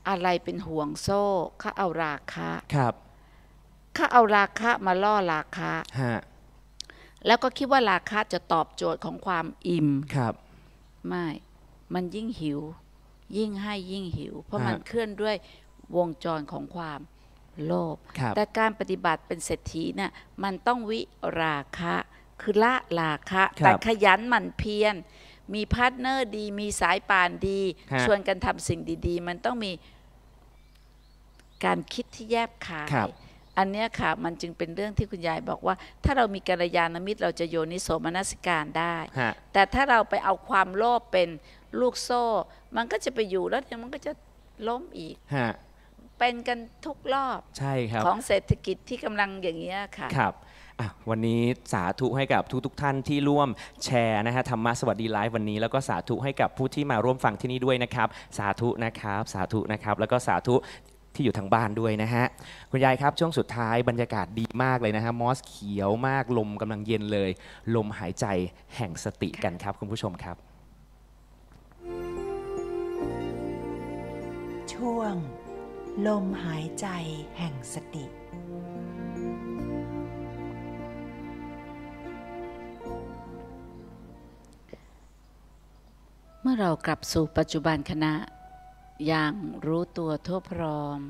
Speaker 2: อะไรเป็นห่วงโซ่เขาเอาราคา ครับเขาเอาราคามาล่อราคา ฮะ แล้วก็คิดว่าราคาจะตอบโจทย์ของความอิ่ม ครับ ไม่มันยิ่งหิว ยิ่งให้ยิ่งหิว เพราะมันเคลื่อนด้วยวงจรของความโลภ แต่การปฏิบัติเป็นเศรษฐีเนี่ยมันต้องวิราคะคือละราคะแต่ขยันหมั่นเพียรมีพาร์ทเนอร์ดี มีสายป่านดี ชวนกันทำสิ่งดี ๆ มันต้องมีการคิดที่แยบคาย อันนี้ค่ะมันจึงเป็นเรื่องที่คุณยายบอกว่า ถ้าเรามีกัลยาณมิตร เราจะโยนิโสมนสิการได้ แต่ถ้าเราไปเอาความโลภเป็นลูกโซ่ มันก็จะไปอยู่แล้วมันก็จะล้มอีกเป็นกันทุกรอบใช่ครับของเศรษฐกิจที่กำลังอย่างนี้ค่ะครั
Speaker 3: บ
Speaker 1: วันนี้สาธุให้กับทุกทุกท่านที่ร่วมแชร์นะฮะธรรมะสวัสดีไลฟ์วันนี้แล้วก็สาธุให้กับผู้ที่มาร่วมฟังที่นี่ด้วยนะครับสาธุนะครับสาธุนะครับแล้วก็สาธุที่อยู่ทางบ้านด้วยนะฮะคุณยายครับช่วงสุดท้ายบรรยากาศดีมากเลยนะฮะมอสเขียวมากลมกำลังเย็นเลย ลมหายใจแห่งสติกันครับคุณผู้ชมครับ ช่วงลมหายใจแห่งสติ
Speaker 2: เมื่อเรากลับสู่ปัจจุบันคณะ อย่างรู้ตัวทั่วพร้อม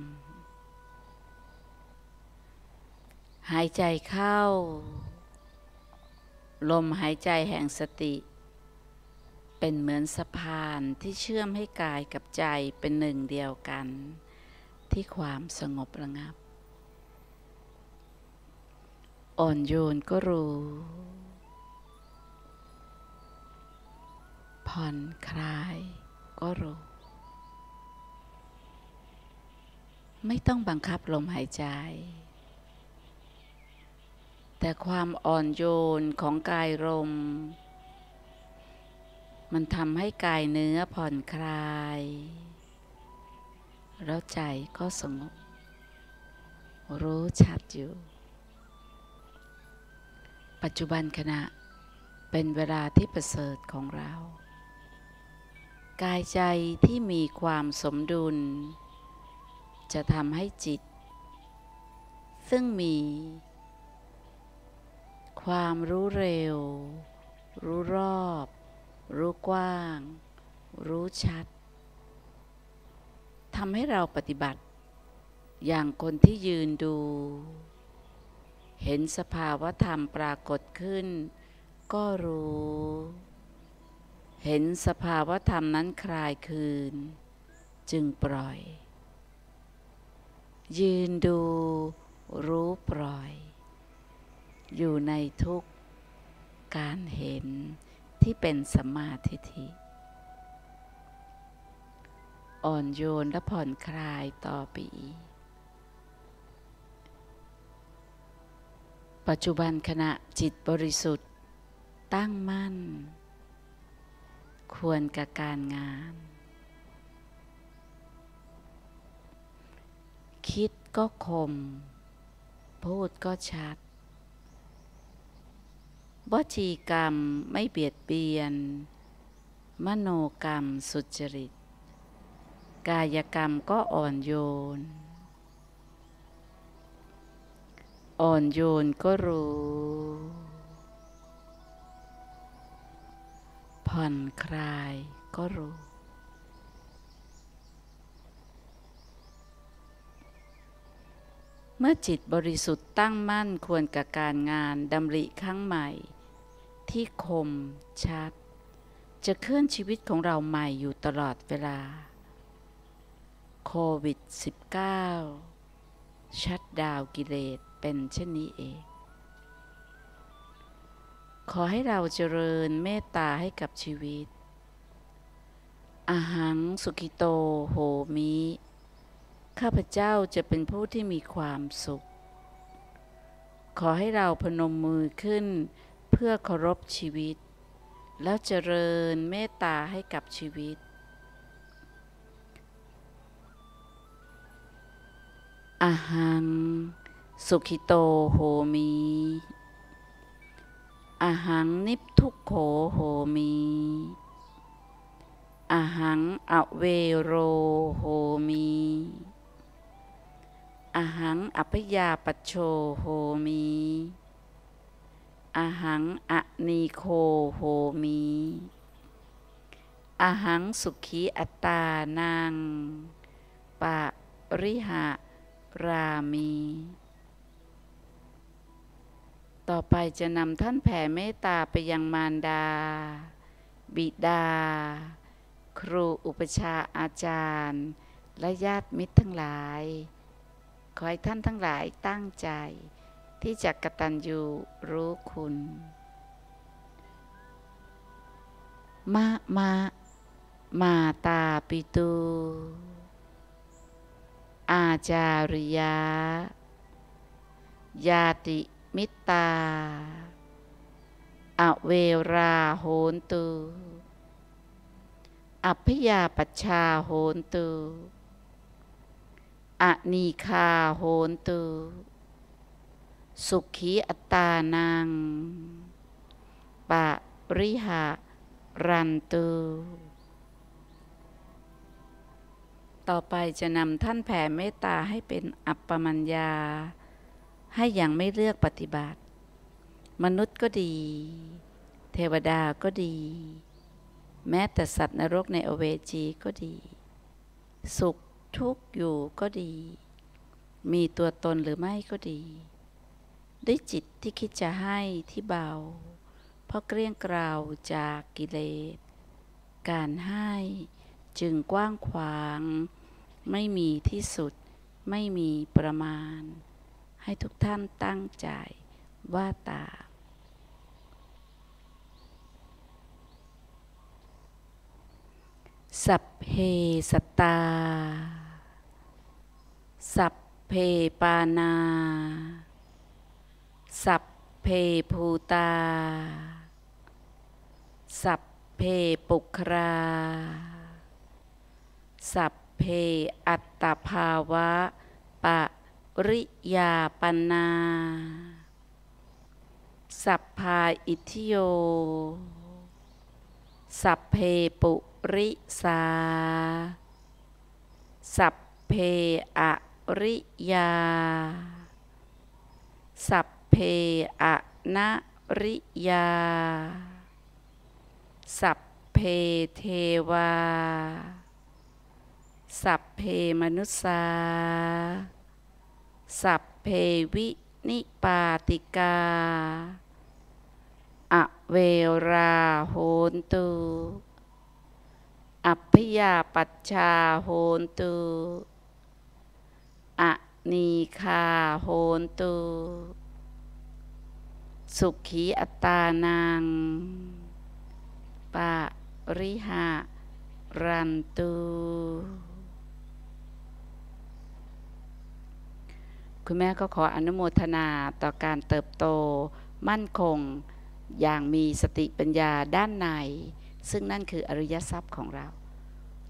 Speaker 2: หายใจเข้า ลมหายใจแห่งสติ เป็นเหมือนสะพานที่เชื่อมให้กายกับใจเป็นหนึ่งเดียวกันที่ความสงบระงับ อ่อนโยนก็รู้ผ่อนคลายก็รู้ไม่ต้องบังคับลมหายใจ แต่ความอ่อนโยนของกายลมมันทำให้กายเนื้อผ่อนคลายแล้วใจก็สงบรู้ชัดอยู่ ปัจจุบันขณะเป็นเวลาที่ประเสริฐของเรา กายใจที่มีความสมดุล จะทำให้จิต ซึ่งมีความรู้เร็ว รู้รอบ รู้กว้าง รู้ชัดทำให้เราปฏิบัติ อย่างคนที่ยืนดู เห็นสภาวธรรมปรากฏขึ้น ก็รู้ เห็นสภาวธรรมนั้นคลายคืน จึงปล่อย ยืนดูรู้ปล่อย อยู่ในทุกการเห็นที่เป็นสัมมาทิฏฐิอ่อนโยนและผ่อนคลายต่อไปอีกปัจจุบันขณะจิตบริสุทธิ์ ตั้งมั่น ควรกับการงาน คิดก็คม พูดก็ชัดวจีกรรมไม่เบียดเบียน มโนกรรมสุจริตกายกรรมก็อ่อนโยน อ่อนโยนก็รู้ ผ่อนคลายก็รู้ เมื่อจิตบริสุทธิ์ตั้งมั่นควรกับการงานดำริครั้งใหม่ ที่คมชัด จะเคลื่อนชีวิตของเราใหม่อยู่ตลอดเวลาโควิด -19 ชัดดาวกิเลสเป็นเช่นนี้เอง ขอให้เราเจริญเมตตาให้กับชีวิตอาหังสุกิโต โหมิข้าพเจ้าจะเป็นผู้ที่มีความสุข ขอให้เราพนมมือขึ้นเพื่อเคารพชีวิต แล้วเจริญเมตตาให้กับชีวิตอหังสุขิโตโหมิอหังนิพทุโขโหมิอหังอเวโรโหมิอหังอัพยาปโชโหมิอหังอนีโคโหมิอหังสุขีอัตตานังปะริหะรามี ต่อไปจะนำท่านแผ่เมตตาไปยังมารดา บิดา ครูอุปชาอาจารย์ และญาติมิตรทั้งหลาย ขอให้ท่านทั้งหลายตั้งใจ ที่จะกตัญญูรู้คุณมะมะมาตาปิตูอาจาริยายาติมิตา อเวราโหนตุอภิยาปชาโหนตุอนีคาโหนตุสุขีอัตานัง ปะริหะรันตุต่อไปจะนำท่านแผ่เมตตาให้เป็นอัปปมัญญา ให้อย่างไม่เลือกปฏิบัติ มนุษย์ก็ดี เทวดาก็ดี แม้แต่สัตว์นรกในอเวจีก็ดี สุขทุกข์อยู่ก็ดี มีตัวตนหรือไม่ก็ดี ด้วยจิตที่คิดจะให้ที่เบา เพราะเกลี้ยงกล่าวจากกิเลสการให้จึงกว้างขวางไม่มีที่สุดไม่มีประมาณ ให้ทุกท่านตั้งใจว่าตาสัพเพสตาสัพเพปานาสัพเพภูตาสัพเพปุคราสัพเพอัตตภาวะปะริยาปนาสัพพาอิทิโย สัพเพปุริสา สัพเพอริยาสัพเพอนริยา สัพเพเทวาสัพเพมนุษาสัพเพวินิปาติกา อเวราโหนตุอภพยาปัชชาโหนตุอนีคาโหนตุ สุขีอัตานัง ปะริหะรันตุคุณแม่ก็ขออนุโมทนาต่อการเติบโตมั่นคง อย่างมีสติปัญญาด้านใน ซึ่งนั่นคืออริยทรัพย์ของเรา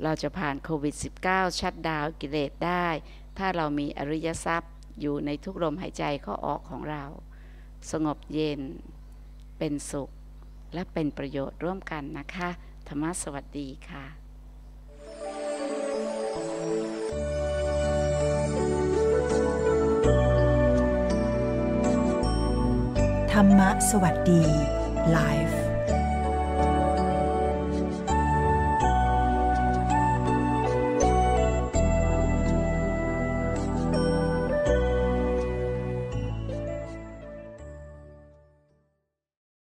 Speaker 2: เราจะผ่านโควิด -19 ชัดดาวกิเลสได้ ถ้าเรามีอริยทรัพย์อยู่ในทุกลมหายใจข้อออกของเรา สงบเย็นเป็นสุขและเป็นประโยชน์ร่วมกันนะคะ ธรรมสวัสดีค่ะ
Speaker 1: รรมะสวัสดี l i f e